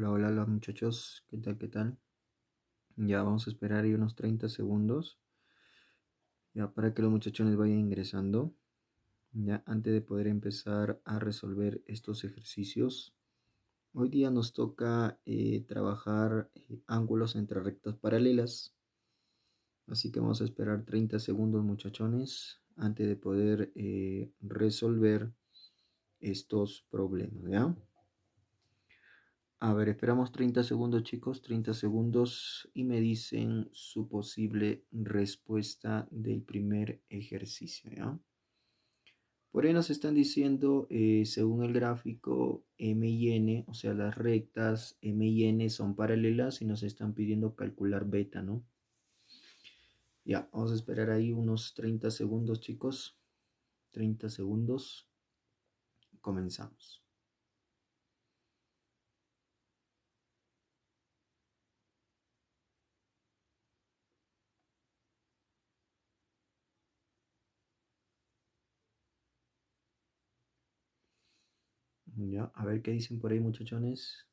Hola, hola, los muchachos, ¿qué tal, qué tal? Ya vamos a esperar ahí unos 30 segundos. Ya para que los muchachones vayan ingresando. Ya antes de poder empezar a resolver estos ejercicios. Hoy día nos toca eh, trabajar eh, ángulos entre rectas paralelas. Así que vamos a esperar 30 segundos muchachones antes de poder eh, resolver estos problemas. ¿ya? A ver, esperamos 30 segundos, chicos, 30 segundos y me dicen su posible respuesta del primer ejercicio, ¿ya? Por ahí nos están diciendo, eh, según el gráfico, M y N, o sea, las rectas M y N son paralelas y nos están pidiendo calcular beta, ¿no? Ya, vamos a esperar ahí unos 30 segundos, chicos. 30 segundos. Comenzamos. Ya, a ver qué dicen por ahí, muchachones.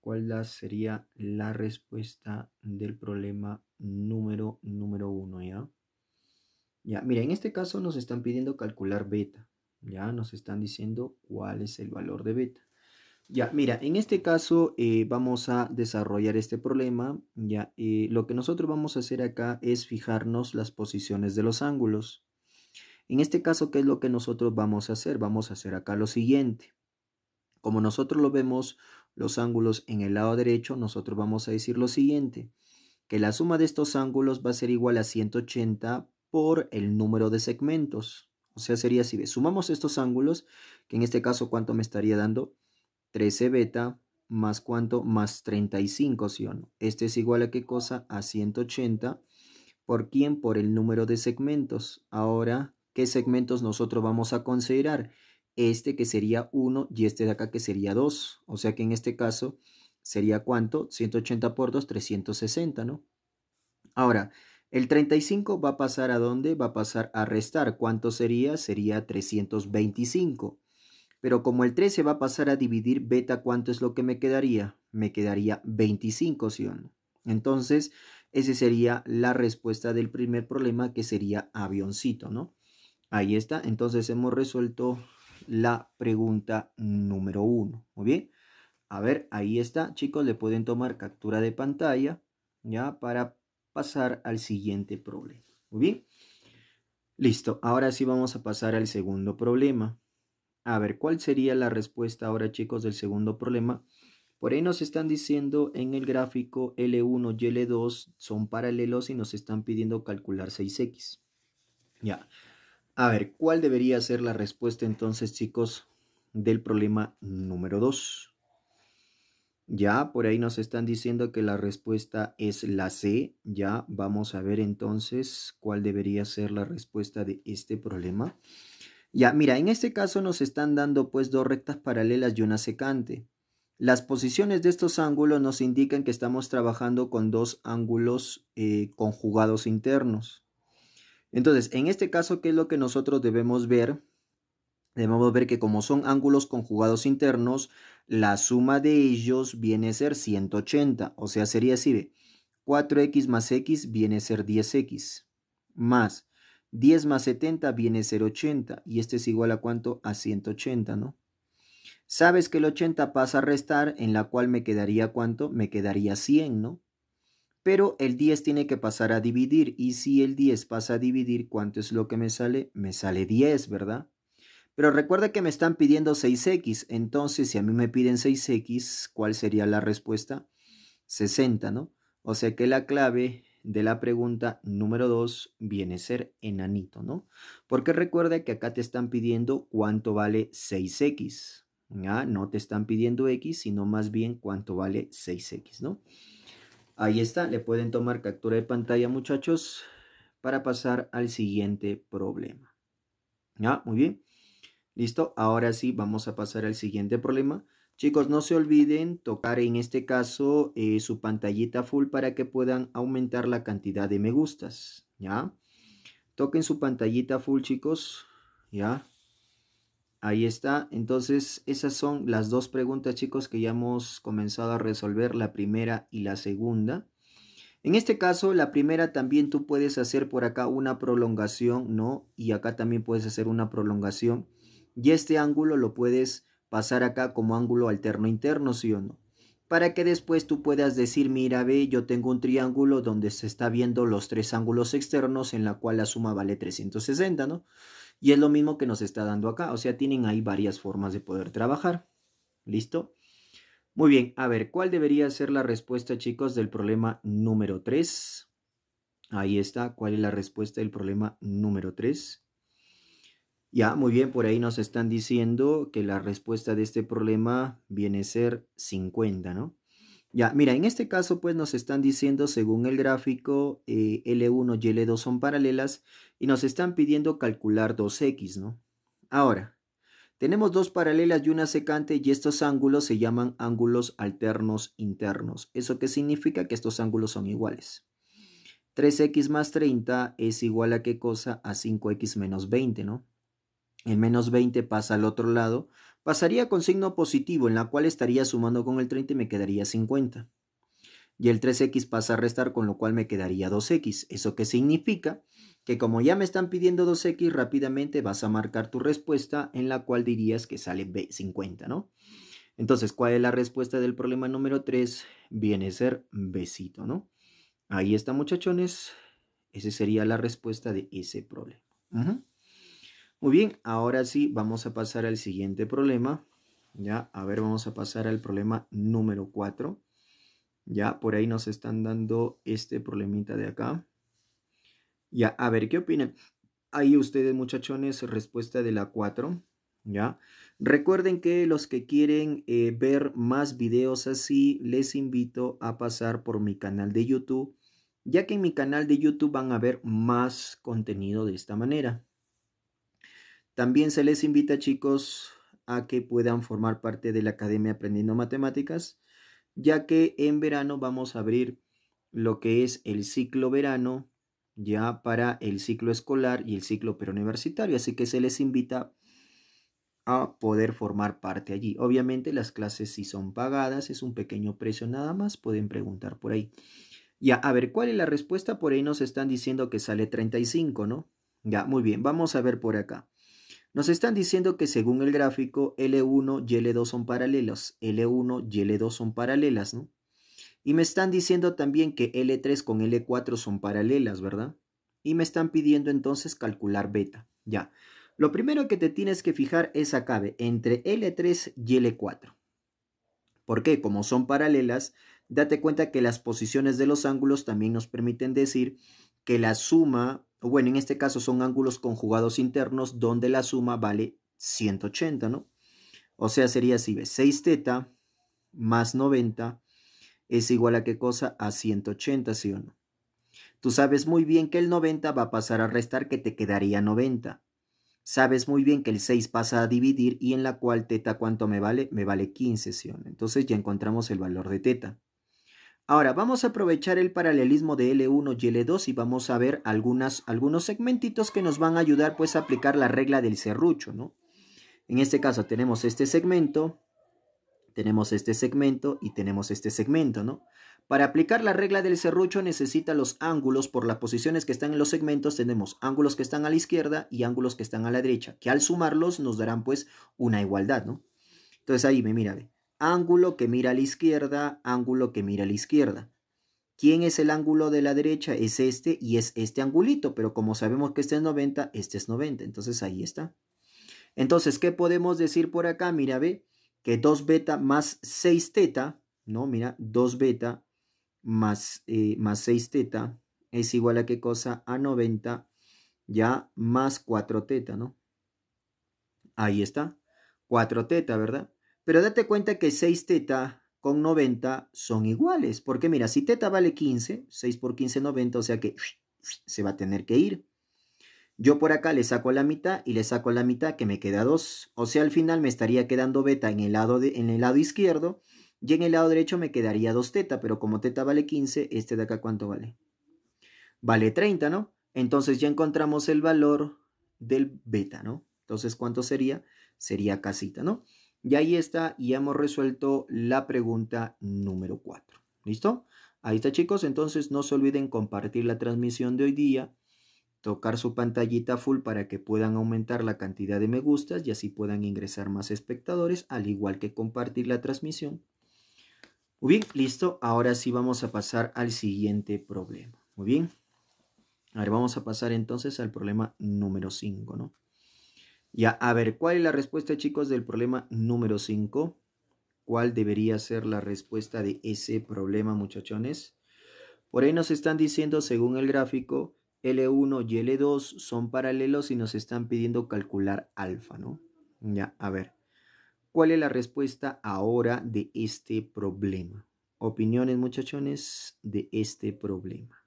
¿Cuál sería la respuesta del problema número, número uno, ya? Ya, mira, en este caso nos están pidiendo calcular beta. Ya, nos están diciendo cuál es el valor de beta. Ya, mira, en este caso eh, vamos a desarrollar este problema. Ya, eh, lo que nosotros vamos a hacer acá es fijarnos las posiciones de los ángulos. En este caso, ¿qué es lo que nosotros vamos a hacer? Vamos a hacer acá lo siguiente. Como nosotros lo vemos los ángulos en el lado derecho, nosotros vamos a decir lo siguiente, que la suma de estos ángulos va a ser igual a 180 por el número de segmentos. O sea, sería si sumamos estos ángulos, que en este caso, ¿cuánto me estaría dando? 13 beta más cuánto? Más 35, ¿sí o no? Este es igual a qué cosa? A 180. ¿Por quién? Por el número de segmentos. Ahora qué segmentos nosotros vamos a considerar. Este que sería 1 y este de acá que sería 2. O sea que en este caso sería cuánto? 180 por 2, 360, ¿no? Ahora, el 35 va a pasar a dónde? Va a pasar a restar. ¿Cuánto sería? Sería 325. Pero como el 13 va a pasar a dividir beta, ¿cuánto es lo que me quedaría? Me quedaría 25, ¿sí o no? Entonces, esa sería la respuesta del primer problema, que sería avioncito, ¿no? Ahí está. Entonces hemos resuelto la pregunta número uno. Muy bien. A ver, ahí está. Chicos, le pueden tomar captura de pantalla ya para pasar al siguiente problema. Muy bien. Listo. Ahora sí vamos a pasar al segundo problema. A ver, ¿cuál sería la respuesta ahora, chicos, del segundo problema? Por ahí nos están diciendo en el gráfico L1 y L2 son paralelos y nos están pidiendo calcular 6x. Ya. A ver, ¿cuál debería ser la respuesta entonces, chicos, del problema número 2? Ya, por ahí nos están diciendo que la respuesta es la C. Ya, vamos a ver entonces cuál debería ser la respuesta de este problema. Ya, mira, en este caso nos están dando pues dos rectas paralelas y una secante. Las posiciones de estos ángulos nos indican que estamos trabajando con dos ángulos eh, conjugados internos. Entonces, en este caso, ¿qué es lo que nosotros debemos ver? Debemos ver que como son ángulos conjugados internos, la suma de ellos viene a ser 180. O sea, sería así, ¿ve? 4x más x viene a ser 10x. Más 10 más 70 viene a ser 80. Y este es igual a cuánto? A 180, ¿no? Sabes que el 80 pasa a restar, en la cual me quedaría cuánto? Me quedaría 100, ¿no? pero el 10 tiene que pasar a dividir y si el 10 pasa a dividir, ¿cuánto es lo que me sale? Me sale 10, ¿verdad? Pero recuerda que me están pidiendo 6x, entonces si a mí me piden 6x, ¿cuál sería la respuesta? 60, ¿no? O sea que la clave de la pregunta número 2 viene a ser enanito, ¿no? Porque recuerda que acá te están pidiendo cuánto vale 6x. No te están pidiendo x, sino más bien cuánto vale 6x, ¿no? Ahí está, le pueden tomar captura de pantalla muchachos para pasar al siguiente problema. ¿Ya? Muy bien. Listo, ahora sí vamos a pasar al siguiente problema. Chicos, no se olviden tocar en este caso eh, su pantallita full para que puedan aumentar la cantidad de me gustas, ¿ya? Toquen su pantallita full, chicos, ¿ya? Ahí está. Entonces, esas son las dos preguntas, chicos, que ya hemos comenzado a resolver, la primera y la segunda. En este caso, la primera también tú puedes hacer por acá una prolongación, ¿no? Y acá también puedes hacer una prolongación. Y este ángulo lo puedes pasar acá como ángulo alterno interno, ¿sí o no? Para que después tú puedas decir, mira, ve, yo tengo un triángulo donde se está viendo los tres ángulos externos en la cual la suma vale 360, ¿no? Y es lo mismo que nos está dando acá, o sea, tienen ahí varias formas de poder trabajar. ¿Listo? Muy bien, a ver, ¿cuál debería ser la respuesta, chicos, del problema número 3? Ahí está, ¿cuál es la respuesta del problema número 3? Ya, muy bien, por ahí nos están diciendo que la respuesta de este problema viene a ser 50, ¿no? Ya, mira, en este caso pues nos están diciendo según el gráfico eh, L1 y L2 son paralelas y nos están pidiendo calcular 2x, ¿no? Ahora, tenemos dos paralelas y una secante y estos ángulos se llaman ángulos alternos internos. ¿Eso qué significa? Que estos ángulos son iguales. 3x más 30 es igual a qué cosa? A 5x menos 20, ¿no? El menos 20 pasa al otro lado, Pasaría con signo positivo, en la cual estaría sumando con el 30 y me quedaría 50. Y el 3x pasa a restar, con lo cual me quedaría 2x. ¿Eso qué significa? Que como ya me están pidiendo 2x, rápidamente vas a marcar tu respuesta, en la cual dirías que sale 50, ¿no? Entonces, ¿cuál es la respuesta del problema número 3? Viene a ser besito, ¿no? Ahí está, muchachones. Esa sería la respuesta de ese problema. Muy bien, ahora sí vamos a pasar al siguiente problema. Ya, a ver, vamos a pasar al problema número 4. Ya, por ahí nos están dando este problemita de acá. Ya, a ver, ¿qué opinan? Ahí ustedes, muchachones, respuesta de la 4. ¿ya? Recuerden que los que quieren eh, ver más videos así, les invito a pasar por mi canal de YouTube, ya que en mi canal de YouTube van a ver más contenido de esta manera, también se les invita, chicos, a que puedan formar parte de la Academia Aprendiendo Matemáticas, ya que en verano vamos a abrir lo que es el ciclo verano ya para el ciclo escolar y el ciclo preuniversitario, así que se les invita a poder formar parte allí. Obviamente las clases sí son pagadas, es un pequeño precio nada más, pueden preguntar por ahí. Ya, a ver, ¿cuál es la respuesta? Por ahí nos están diciendo que sale 35, ¿no? Ya, muy bien, vamos a ver por acá. Nos están diciendo que según el gráfico, L1 y L2 son paralelas. L1 y L2 son paralelas, ¿no? Y me están diciendo también que L3 con L4 son paralelas, ¿verdad? Y me están pidiendo entonces calcular beta. Ya. Lo primero que te tienes que fijar es acá, entre L3 y L4. ¿Por qué? Como son paralelas, date cuenta que las posiciones de los ángulos también nos permiten decir que la suma o bueno, en este caso son ángulos conjugados internos donde la suma vale 180, ¿no? O sea, sería así, 6 θ más 90 es igual a qué cosa? A 180, ¿sí o no? Tú sabes muy bien que el 90 va a pasar a restar que te quedaría 90. Sabes muy bien que el 6 pasa a dividir y en la cual teta cuánto me vale? Me vale 15, ¿sí o no? Entonces ya encontramos el valor de teta. Ahora, vamos a aprovechar el paralelismo de L1 y L2 y vamos a ver algunos segmentitos que nos van a ayudar pues a aplicar la regla del serrucho, ¿no? En este caso tenemos este segmento, tenemos este segmento y tenemos este segmento, ¿no? Para aplicar la regla del serrucho necesita los ángulos por las posiciones que están en los segmentos, tenemos ángulos que están a la izquierda y ángulos que están a la derecha, que al sumarlos nos darán pues una igualdad, ¿no? Entonces ahí me mira, ángulo que mira a la izquierda, ángulo que mira a la izquierda. ¿Quién es el ángulo de la derecha? Es este y es este angulito, pero como sabemos que este es 90, este es 90, entonces ahí está. Entonces, ¿qué podemos decir por acá? Mira, ve que 2 beta más 6 teta, ¿no? Mira, 2 beta más, eh, más 6 teta es igual a qué cosa? A 90 ya más 4 teta, ¿no? Ahí está. 4 teta, ¿verdad? Pero date cuenta que 6 θ con 90 son iguales. Porque mira, si teta vale 15, 6 por 15, 90, o sea que se va a tener que ir. Yo por acá le saco la mitad y le saco la mitad que me queda 2. O sea, al final me estaría quedando beta en el lado, en el lado izquierdo y en el lado derecho me quedaría 2 θ pero como teta vale 15, este de acá ¿cuánto vale? Vale 30, ¿no? Entonces ya encontramos el valor del beta, ¿no? Entonces, ¿cuánto sería? Sería casita, ¿no? Y ahí está, y hemos resuelto la pregunta número 4. ¿Listo? Ahí está chicos, entonces no se olviden compartir la transmisión de hoy día, tocar su pantallita full para que puedan aumentar la cantidad de me gustas y así puedan ingresar más espectadores, al igual que compartir la transmisión. Muy bien, listo, ahora sí vamos a pasar al siguiente problema. Muy bien. A vamos a pasar entonces al problema número 5, ¿no? Ya, a ver, ¿cuál es la respuesta, chicos, del problema número 5? ¿Cuál debería ser la respuesta de ese problema, muchachones? Por ahí nos están diciendo, según el gráfico, L1 y L2 son paralelos y nos están pidiendo calcular alfa, ¿no? Ya, a ver. ¿Cuál es la respuesta ahora de este problema? Opiniones, muchachones, de este problema.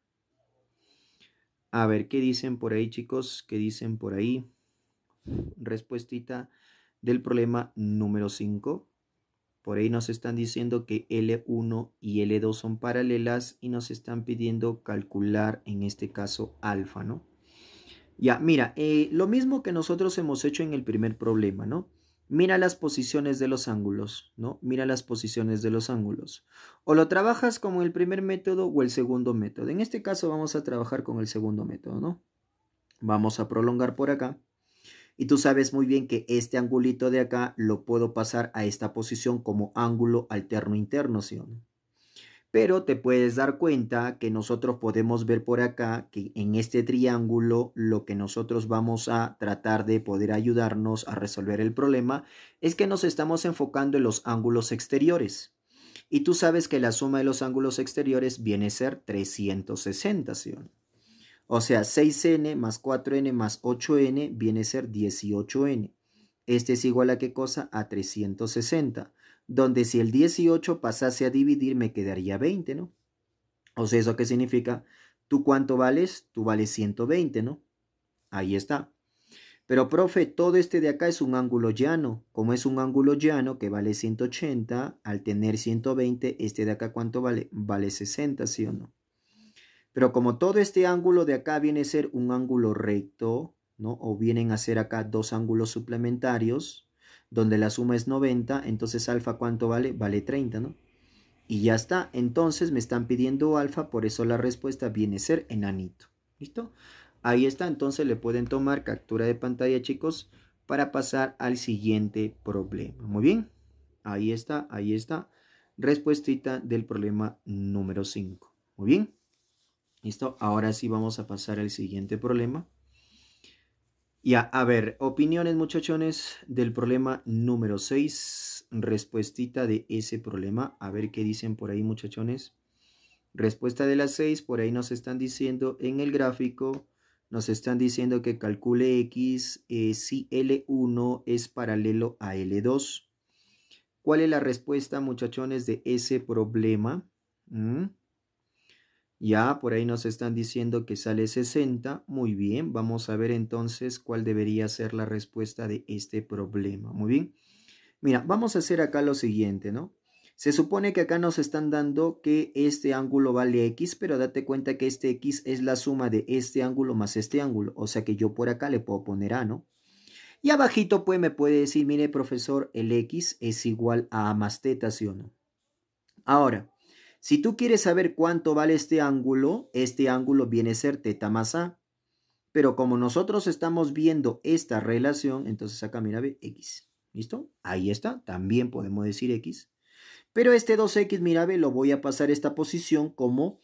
A ver, ¿qué dicen por ahí, chicos? ¿Qué dicen por ahí? respuestita del problema número 5. Por ahí nos están diciendo que L1 y L2 son paralelas y nos están pidiendo calcular en este caso alfa, ¿no? Ya, mira, eh, lo mismo que nosotros hemos hecho en el primer problema, ¿no? Mira las posiciones de los ángulos, ¿no? Mira las posiciones de los ángulos. O lo trabajas como el primer método o el segundo método. En este caso vamos a trabajar con el segundo método, ¿no? Vamos a prolongar por acá. Y tú sabes muy bien que este angulito de acá lo puedo pasar a esta posición como ángulo alterno interno, ¿sí Pero te puedes dar cuenta que nosotros podemos ver por acá que en este triángulo lo que nosotros vamos a tratar de poder ayudarnos a resolver el problema es que nos estamos enfocando en los ángulos exteriores. Y tú sabes que la suma de los ángulos exteriores viene a ser 360, ¿sí o sea, 6n más 4n más 8n viene a ser 18n. Este es igual a qué cosa? A 360. Donde si el 18 pasase a dividir me quedaría 20, ¿no? O sea, ¿eso qué significa? ¿Tú cuánto vales? Tú vales 120, ¿no? Ahí está. Pero, profe, todo este de acá es un ángulo llano. Como es un ángulo llano que vale 180, al tener 120, este de acá cuánto vale? Vale 60, ¿sí o no? Pero como todo este ángulo de acá viene a ser un ángulo recto, ¿no? O vienen a ser acá dos ángulos suplementarios, donde la suma es 90, entonces alfa cuánto vale? Vale 30, ¿no? Y ya está, entonces me están pidiendo alfa, por eso la respuesta viene a ser enanito. ¿Listo? Ahí está, entonces le pueden tomar captura de pantalla, chicos, para pasar al siguiente problema. Muy bien, ahí está, ahí está. Respuestita del problema número 5. Muy bien. ¿Listo? Ahora sí vamos a pasar al siguiente problema. Ya, a, ver, opiniones muchachones del problema número 6, respuestita de ese problema. A ver qué dicen por ahí muchachones. Respuesta de las 6, por ahí nos están diciendo en el gráfico, nos están diciendo que calcule X eh, si L1 es paralelo a L2. ¿Cuál es la respuesta, muchachones, de ese problema? ¿Mm? Ya ah, por ahí nos están diciendo que sale 60. Muy bien, vamos a ver entonces cuál debería ser la respuesta de este problema. Muy bien. Mira, vamos a hacer acá lo siguiente, ¿no? Se supone que acá nos están dando que este ángulo vale x, pero date cuenta que este x es la suma de este ángulo más este ángulo. O sea que yo por acá le puedo poner a, ¿no? Y abajito pues me puede decir, mire profesor, el x es igual a a más teta, ¿sí o no? Ahora, si tú quieres saber cuánto vale este ángulo, este ángulo viene a ser teta más A. Pero como nosotros estamos viendo esta relación, entonces acá mira, X. ¿Listo? Ahí está, también podemos decir X. Pero este 2X, mira, lo voy a pasar esta posición como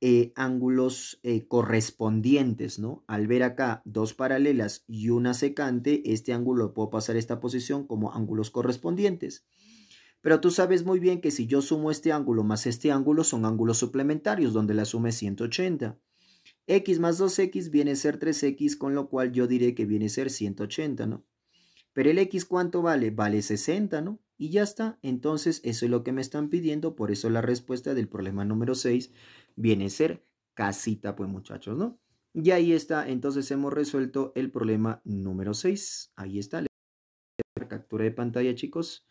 eh, ángulos eh, correspondientes, ¿no? Al ver acá dos paralelas y una secante, este ángulo lo puedo pasar a esta posición como ángulos correspondientes. Pero tú sabes muy bien que si yo sumo este ángulo más este ángulo son ángulos suplementarios, donde la suma es 180. X más 2X viene a ser 3X, con lo cual yo diré que viene a ser 180, ¿no? Pero el X cuánto vale? Vale 60, ¿no? Y ya está. Entonces eso es lo que me están pidiendo, por eso la respuesta del problema número 6 viene a ser casita, pues muchachos, ¿no? Y ahí está, entonces hemos resuelto el problema número 6. Ahí está. La captura de pantalla, chicos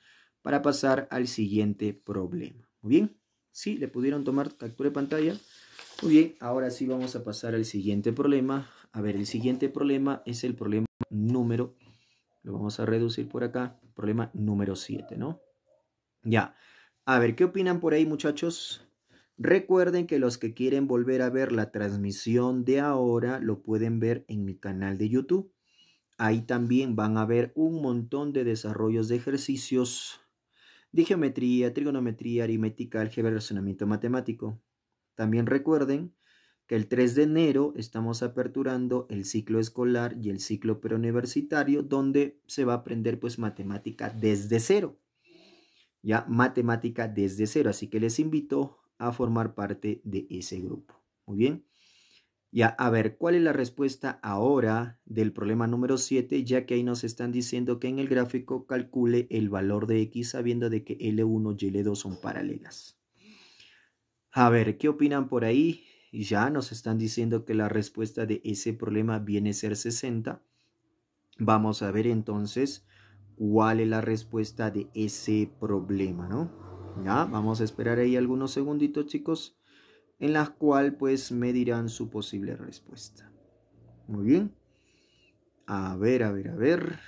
para pasar al siguiente problema. Muy bien, sí, le pudieron tomar captura de pantalla. Muy bien, ahora sí vamos a pasar al siguiente problema. A ver, el siguiente problema es el problema número, lo vamos a reducir por acá, problema número 7, ¿no? Ya, a ver, ¿qué opinan por ahí muchachos? Recuerden que los que quieren volver a ver la transmisión de ahora lo pueden ver en mi canal de YouTube. Ahí también van a ver un montón de desarrollos de ejercicios geometría, trigonometría, aritmética, álgebra y razonamiento matemático. También recuerden que el 3 de enero estamos aperturando el ciclo escolar y el ciclo preuniversitario, donde se va a aprender pues matemática desde cero. Ya, matemática desde cero. Así que les invito a formar parte de ese grupo. Muy bien. Ya, a, ver cuál es la respuesta ahora del problema número 7, ya que ahí nos están diciendo que en el gráfico calcule el valor de x sabiendo de que L1 y L2 son paralelas. A ver, ¿qué opinan por ahí? Ya nos están diciendo que la respuesta de ese problema viene a ser 60. Vamos a ver entonces cuál es la respuesta de ese problema, ¿no? Ya, vamos a esperar ahí algunos segunditos, chicos en la cual, pues me dirán su posible respuesta. Muy bien. A ver, a ver, a ver.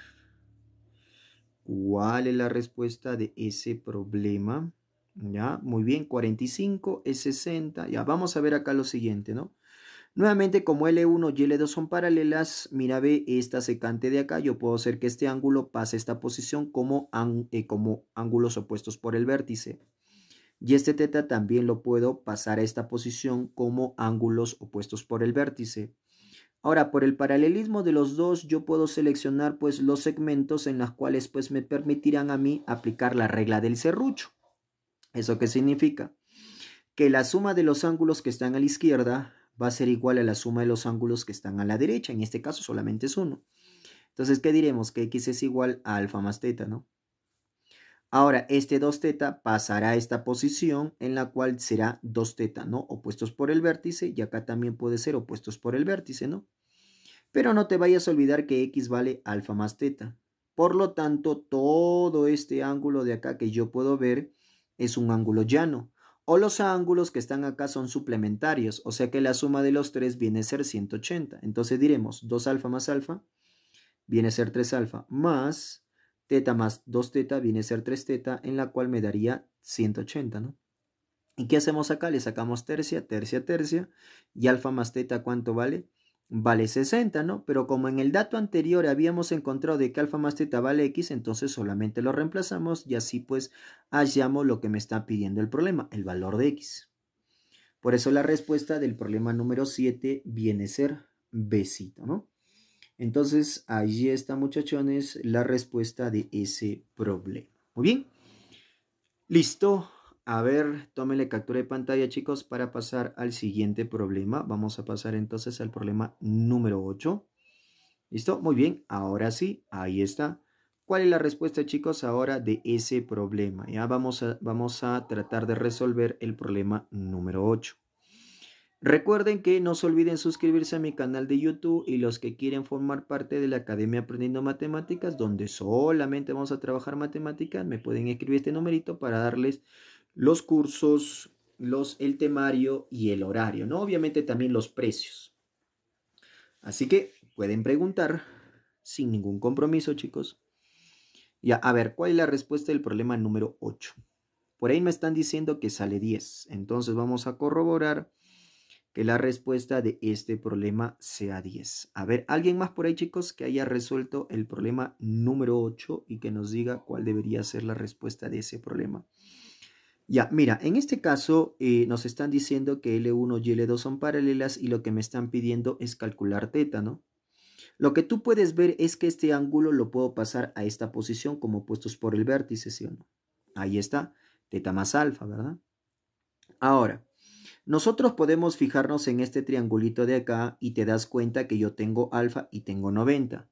¿Cuál es la respuesta de ese problema? Ya, muy bien, 45 es 60. Ya, vamos a ver acá lo siguiente, ¿no? Nuevamente, como L1 y L2 son paralelas, mira, ve, esta secante de acá, yo puedo hacer que este ángulo pase esta posición como, eh, como ángulos opuestos por el vértice. Y este teta también lo puedo pasar a esta posición como ángulos opuestos por el vértice. Ahora, por el paralelismo de los dos, yo puedo seleccionar pues los segmentos en los cuales pues me permitirán a mí aplicar la regla del serrucho. ¿Eso qué significa? Que la suma de los ángulos que están a la izquierda va a ser igual a la suma de los ángulos que están a la derecha. En este caso solamente es uno. Entonces, ¿qué diremos? Que x es igual a alfa más teta, ¿no? Ahora, este 2 θ pasará a esta posición en la cual será 2 θ, ¿no? Opuestos por el vértice y acá también puede ser opuestos por el vértice, ¿no? Pero no te vayas a olvidar que x vale alfa más teta. Por lo tanto, todo este ángulo de acá que yo puedo ver es un ángulo llano. O los ángulos que están acá son suplementarios, o sea que la suma de los tres viene a ser 180. Entonces diremos 2 alfa más alfa viene a ser 3 alfa más Teta más 2 teta viene a ser 3 teta, en la cual me daría 180, ¿no? ¿Y qué hacemos acá? Le sacamos tercia, tercia, tercia. Y alfa más teta, ¿cuánto vale? Vale 60, ¿no? Pero como en el dato anterior habíamos encontrado de que alfa más teta vale x, entonces solamente lo reemplazamos y así pues hallamos lo que me está pidiendo el problema, el valor de x. Por eso la respuesta del problema número 7 viene a ser besito, ¿no? Entonces, allí está, muchachones, la respuesta de ese problema. Muy bien. Listo. A ver, la captura de pantalla, chicos, para pasar al siguiente problema. Vamos a pasar entonces al problema número 8. ¿Listo? Muy bien. Ahora sí, ahí está. ¿Cuál es la respuesta, chicos, ahora de ese problema? Ya vamos a, vamos a tratar de resolver el problema número 8. Recuerden que no se olviden suscribirse a mi canal de YouTube y los que quieren formar parte de la Academia Aprendiendo Matemáticas, donde solamente vamos a trabajar matemáticas, me pueden escribir este numerito para darles los cursos, los, el temario y el horario, ¿no? Obviamente también los precios. Así que pueden preguntar sin ningún compromiso, chicos. Ya, a ver, ¿cuál es la respuesta del problema número 8? Por ahí me están diciendo que sale 10. Entonces vamos a corroborar que la respuesta de este problema sea 10. A ver, ¿alguien más por ahí chicos que haya resuelto el problema número 8 y que nos diga cuál debería ser la respuesta de ese problema? Ya, mira, en este caso eh, nos están diciendo que L1 y L2 son paralelas y lo que me están pidiendo es calcular teta, ¿no? Lo que tú puedes ver es que este ángulo lo puedo pasar a esta posición como puestos por el vértice, ¿sí o no? Ahí está, teta más alfa, ¿verdad? Ahora, nosotros podemos fijarnos en este triangulito de acá y te das cuenta que yo tengo alfa y tengo 90.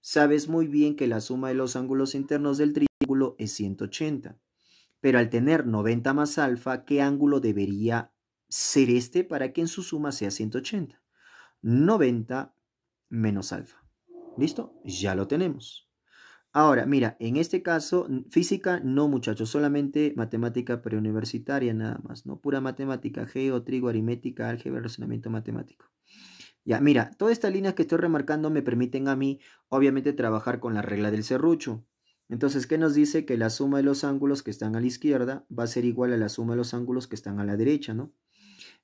Sabes muy bien que la suma de los ángulos internos del triángulo es 180. Pero al tener 90 más alfa, ¿qué ángulo debería ser este para que en su suma sea 180? 90 menos alfa. ¿Listo? Ya lo tenemos. Ahora, mira, en este caso, física no, muchachos, solamente matemática preuniversitaria nada más, ¿no? Pura matemática, geo, trigo, aritmética, álgebra, razonamiento matemático. Ya, mira, todas estas líneas que estoy remarcando me permiten a mí, obviamente, trabajar con la regla del serrucho. Entonces, ¿qué nos dice? Que la suma de los ángulos que están a la izquierda va a ser igual a la suma de los ángulos que están a la derecha, ¿no?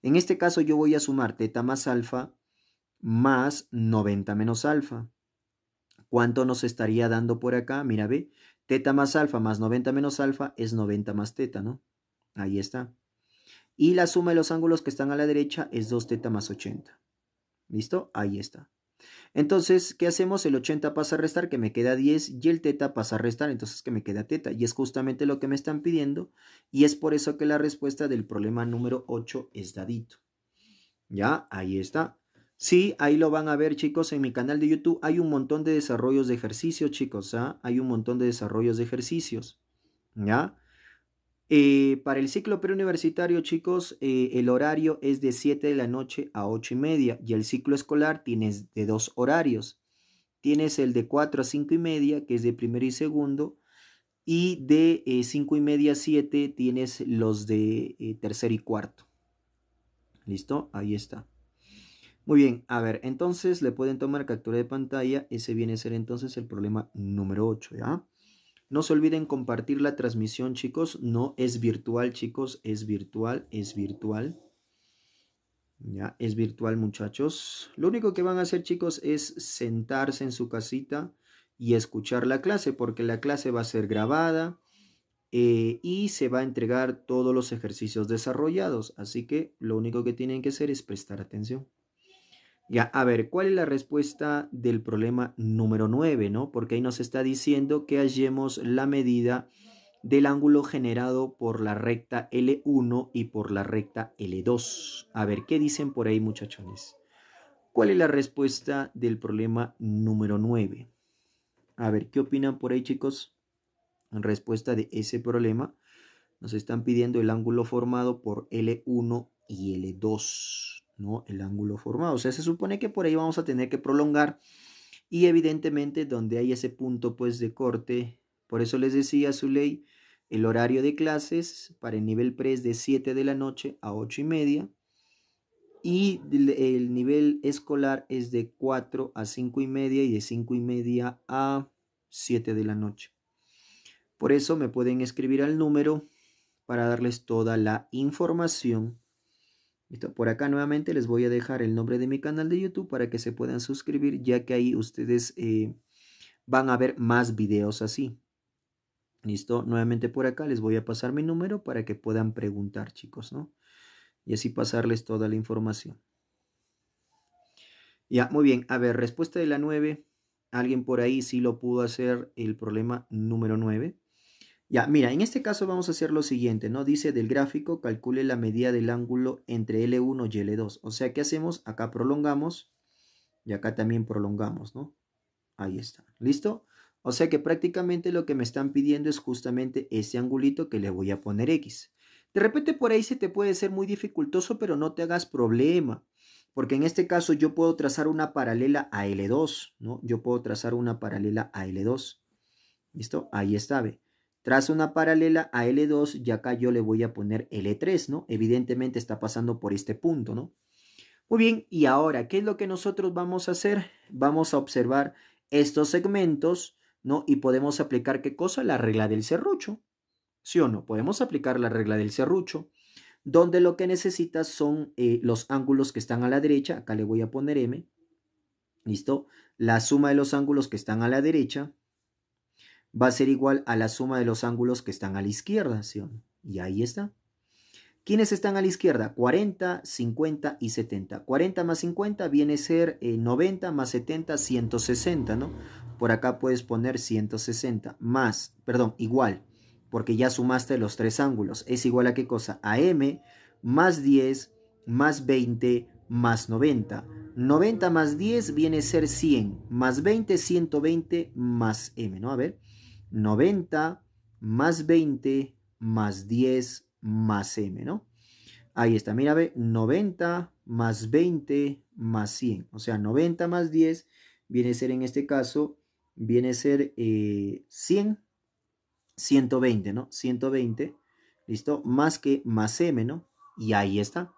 En este caso, yo voy a sumar teta más alfa más 90 menos alfa. ¿Cuánto nos estaría dando por acá? Mira, ve, teta más alfa más 90 menos alfa es 90 más teta, ¿no? Ahí está. Y la suma de los ángulos que están a la derecha es 2 teta más 80. ¿Listo? Ahí está. Entonces, ¿qué hacemos? El 80 pasa a restar, que me queda 10, y el teta pasa a restar, entonces que me queda teta. Y es justamente lo que me están pidiendo, y es por eso que la respuesta del problema número 8 es dadito. Ya, ahí está. Sí, ahí lo van a ver, chicos, en mi canal de YouTube hay un montón de desarrollos de ejercicios, chicos, ¿ah? Hay un montón de desarrollos de ejercicios, ¿ya? Eh, para el ciclo preuniversitario, chicos, eh, el horario es de 7 de la noche a 8 y media y el ciclo escolar tienes de dos horarios. Tienes el de 4 a 5 y media, que es de primero y segundo, y de 5 eh, y media a 7 tienes los de tercer y cuarto. ¿Listo? Ahí está. Muy bien, a ver, entonces le pueden tomar captura de pantalla. Ese viene a ser entonces el problema número 8, ¿ya? No se olviden compartir la transmisión, chicos. No es virtual, chicos. Es virtual, es virtual. Ya, es virtual, muchachos. Lo único que van a hacer, chicos, es sentarse en su casita y escuchar la clase, porque la clase va a ser grabada eh, y se va a entregar todos los ejercicios desarrollados. Así que lo único que tienen que hacer es prestar atención. Ya, a ver, ¿cuál es la respuesta del problema número 9? ¿no? Porque ahí nos está diciendo que hallemos la medida del ángulo generado por la recta L1 y por la recta L2. A ver, ¿qué dicen por ahí muchachones? ¿Cuál es la respuesta del problema número 9? A ver, ¿qué opinan por ahí chicos? En respuesta de ese problema, nos están pidiendo el ángulo formado por L1 y L2. ¿no? el ángulo formado. O sea, se supone que por ahí vamos a tener que prolongar y evidentemente donde hay ese punto pues de corte, por eso les decía su ley, el horario de clases para el nivel pre es de 7 de la noche a 8 y media y el nivel escolar es de 4 a 5 y media y de 5 y media a 7 de la noche. Por eso me pueden escribir al número para darles toda la información ¿Listo? Por acá nuevamente les voy a dejar el nombre de mi canal de YouTube para que se puedan suscribir, ya que ahí ustedes eh, van a ver más videos así. ¿Listo? Nuevamente por acá les voy a pasar mi número para que puedan preguntar, chicos, ¿no? Y así pasarles toda la información. Ya, muy bien. A ver, respuesta de la 9. Alguien por ahí sí lo pudo hacer el problema número 9. Ya, mira, en este caso vamos a hacer lo siguiente, ¿no? Dice del gráfico, calcule la medida del ángulo entre L1 y L2. O sea, ¿qué hacemos? Acá prolongamos y acá también prolongamos, ¿no? Ahí está, ¿listo? O sea que prácticamente lo que me están pidiendo es justamente ese angulito que le voy a poner X. De repente por ahí se te puede ser muy dificultoso, pero no te hagas problema. Porque en este caso yo puedo trazar una paralela a L2, ¿no? Yo puedo trazar una paralela a L2. ¿Listo? Ahí está, ¿ve? Tras una paralela a L2 y acá yo le voy a poner L3, e ¿no? Evidentemente está pasando por este punto, ¿no? Muy bien, y ahora, ¿qué es lo que nosotros vamos a hacer? Vamos a observar estos segmentos, ¿no? Y podemos aplicar qué cosa? La regla del cerrucho. ¿Sí o no? Podemos aplicar la regla del cerrucho. donde lo que necesitas son eh, los ángulos que están a la derecha. Acá le voy a poner M. ¿Listo? La suma de los ángulos que están a la derecha va a ser igual a la suma de los ángulos que están a la izquierda, ¿sí? Y ahí está. ¿Quiénes están a la izquierda? 40, 50 y 70. 40 más 50 viene a ser 90 eh, más 70, 160, ¿no? Por acá puedes poner 160 más, perdón, igual, porque ya sumaste los tres ángulos. Es igual a qué cosa? A m más 10 más 20 más 90. 90 más 10 viene a ser 100, más 20, 120 más m, ¿no? A ver, 90 más 20 más 10 más m, ¿no? Ahí está, mira, ve, 90 más 20 más 100. O sea, 90 más 10 viene a ser en este caso, viene a ser 100, eh, 120, ¿no? 120, ¿listo? Más que más m, ¿no? Y ahí está.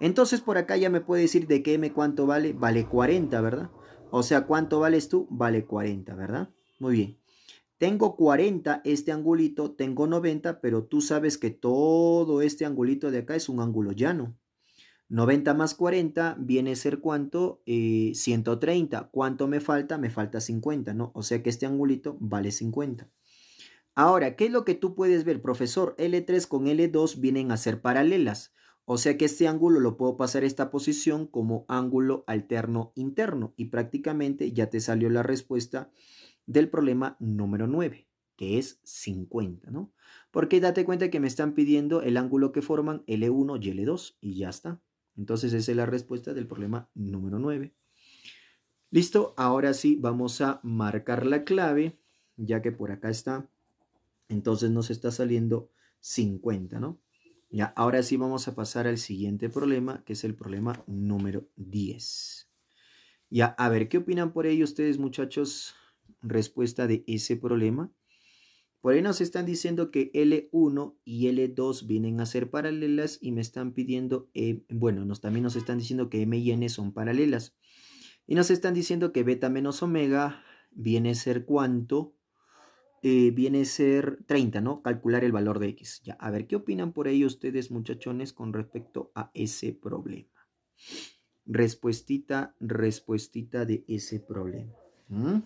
Entonces por acá ya me puede decir de qué m cuánto vale. Vale 40, ¿verdad? O sea, ¿cuánto vales tú? Vale 40, ¿verdad? Muy bien tengo 40 este angulito, tengo 90, pero tú sabes que todo este angulito de acá es un ángulo llano. 90 más 40 viene a ser cuánto? 130. Eh, ¿Cuánto me falta? Me falta 50, ¿no? O sea que este angulito vale 50. Ahora, ¿qué es lo que tú puedes ver, profesor? L3 con L2 vienen a ser paralelas. O sea que este ángulo lo puedo pasar a esta posición como ángulo alterno interno. Y prácticamente ya te salió la respuesta del problema número 9, que es 50, ¿no? Porque date cuenta que me están pidiendo el ángulo que forman L1 y L2 y ya está. Entonces esa es la respuesta del problema número 9. Listo, ahora sí vamos a marcar la clave, ya que por acá está. Entonces nos está saliendo 50, ¿no? Ya, ahora sí vamos a pasar al siguiente problema, que es el problema número 10. Ya, a ver, ¿qué opinan por ello ustedes, muchachos? respuesta de ese problema? Por ahí nos están diciendo que L1 y L2 vienen a ser paralelas y me están pidiendo, eh, bueno, nos, también nos están diciendo que M y N son paralelas. Y nos están diciendo que beta menos omega viene a ser cuánto, eh, viene a ser 30, ¿no? Calcular el valor de X. Ya, a ver, ¿qué opinan por ahí ustedes muchachones con respecto a ese problema? Respuestita, respuestita de ese problema. ¿Mm?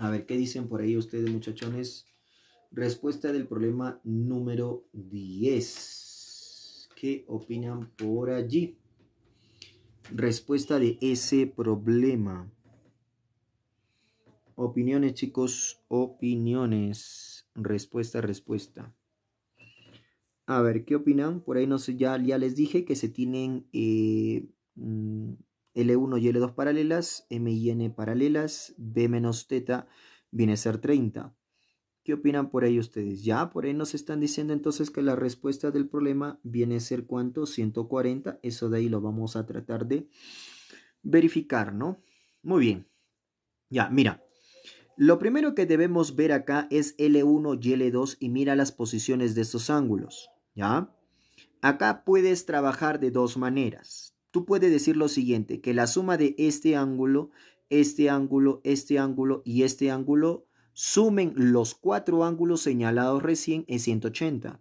A ver, ¿qué dicen por ahí ustedes, muchachones? Respuesta del problema número 10. ¿Qué opinan por allí? Respuesta de ese problema. Opiniones, chicos, opiniones. Respuesta, respuesta. A ver, ¿qué opinan? Por ahí no sé, ya, ya les dije que se tienen eh, mm, L1 y L2 paralelas, M y N paralelas, B menos teta viene a ser 30. ¿Qué opinan por ahí ustedes? Ya, por ahí nos están diciendo entonces que la respuesta del problema viene a ser cuánto? 140. Eso de ahí lo vamos a tratar de verificar, ¿no? Muy bien. Ya, mira. Lo primero que debemos ver acá es L1 y L2 y mira las posiciones de estos ángulos, ¿ya? Acá puedes trabajar de dos maneras tú puedes decir lo siguiente, que la suma de este ángulo, este ángulo, este ángulo y este ángulo sumen los cuatro ángulos señalados recién en 180.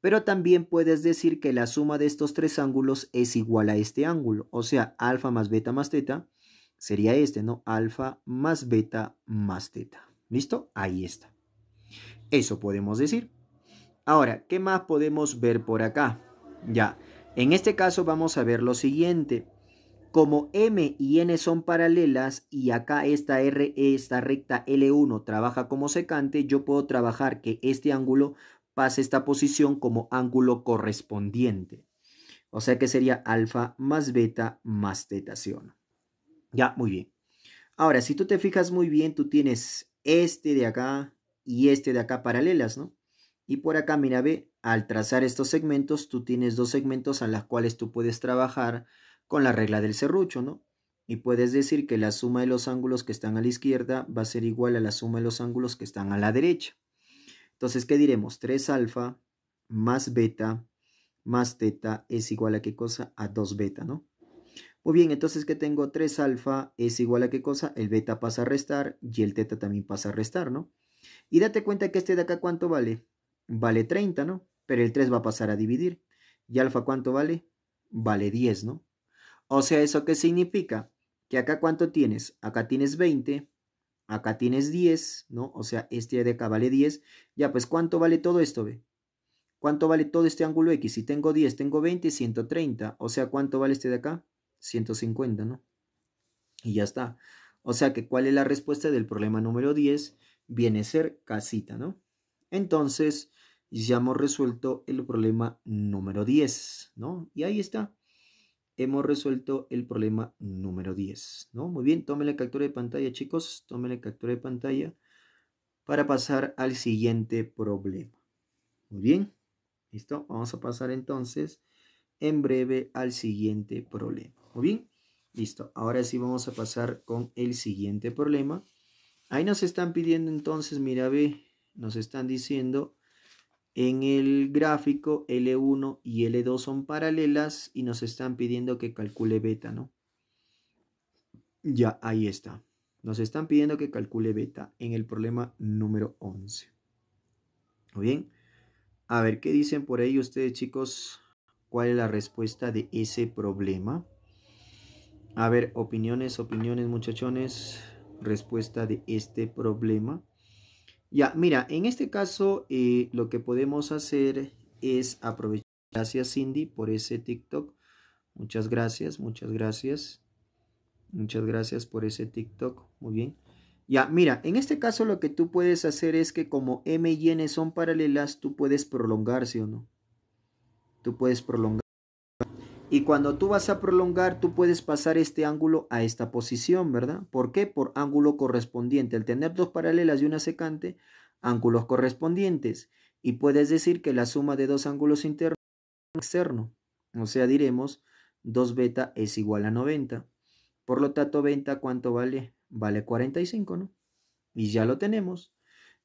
Pero también puedes decir que la suma de estos tres ángulos es igual a este ángulo, o sea, alfa más beta más teta sería este, ¿no? Alfa más beta más teta. ¿Listo? Ahí está. Eso podemos decir. Ahora, ¿qué más podemos ver por acá? Ya, en este caso vamos a ver lo siguiente. Como M y N son paralelas y acá esta R, esta recta L1 trabaja como secante, yo puedo trabajar que este ángulo pase esta posición como ángulo correspondiente. O sea que sería alfa más beta más tetación. Ya, muy bien. Ahora, si tú te fijas muy bien, tú tienes este de acá y este de acá paralelas, ¿no? Y por acá, mira, ve, al trazar estos segmentos, tú tienes dos segmentos a los cuales tú puedes trabajar con la regla del serrucho, ¿no? Y puedes decir que la suma de los ángulos que están a la izquierda va a ser igual a la suma de los ángulos que están a la derecha. Entonces, ¿qué diremos? 3 alfa más beta más teta es igual a qué cosa? A 2 beta, ¿no? Muy bien, entonces que tengo 3 alfa es igual a qué cosa? El beta pasa a restar y el teta también pasa a restar, ¿no? Y date cuenta que este de acá cuánto vale? Vale 30, ¿no? pero el 3 va a pasar a dividir. ¿Y alfa cuánto vale? Vale 10, ¿no? O sea, ¿eso qué significa? Que acá cuánto tienes? Acá tienes 20, acá tienes 10, ¿no? O sea, este de acá vale 10. Ya, pues, ¿cuánto vale todo esto, ve? ¿Cuánto vale todo este ángulo X? Si tengo 10, tengo 20, 130. O sea, ¿cuánto vale este de acá? 150, ¿no? Y ya está. O sea que, ¿cuál es la respuesta del problema número 10? Viene a ser casita, ¿no? Entonces, ya hemos resuelto el problema número 10, ¿no? Y ahí está. Hemos resuelto el problema número 10, ¿no? Muy bien, tomen la captura de pantalla, chicos, tomen la captura de pantalla para pasar al siguiente problema. Muy bien, listo. Vamos a pasar entonces en breve al siguiente problema. Muy bien, listo. Ahora sí vamos a pasar con el siguiente problema. Ahí nos están pidiendo entonces, mira, ve, nos están diciendo en el gráfico L1 y L2 son paralelas y nos están pidiendo que calcule beta, ¿no? Ya, ahí está. Nos están pidiendo que calcule beta en el problema número 11. Muy bien. A ver, ¿qué dicen por ahí ustedes, chicos? ¿Cuál es la respuesta de ese problema? A ver, opiniones, opiniones, muchachones. Respuesta de este problema. Ya, mira, en este caso eh, lo que podemos hacer es aprovechar. Gracias Cindy por ese TikTok. Muchas gracias, muchas gracias. Muchas gracias por ese TikTok. Muy bien. Ya, mira, en este caso lo que tú puedes hacer es que como M y N son paralelas, tú puedes prolongarse o no. Tú puedes prolongar. Y cuando tú vas a prolongar, tú puedes pasar este ángulo a esta posición, ¿verdad? ¿Por qué? Por ángulo correspondiente. Al tener dos paralelas y una secante, ángulos correspondientes. Y puedes decir que la suma de dos ángulos internos es externo. O sea, diremos 2 beta es igual a 90. Por lo tanto, beta, ¿cuánto vale? Vale 45, ¿no? Y ya lo tenemos.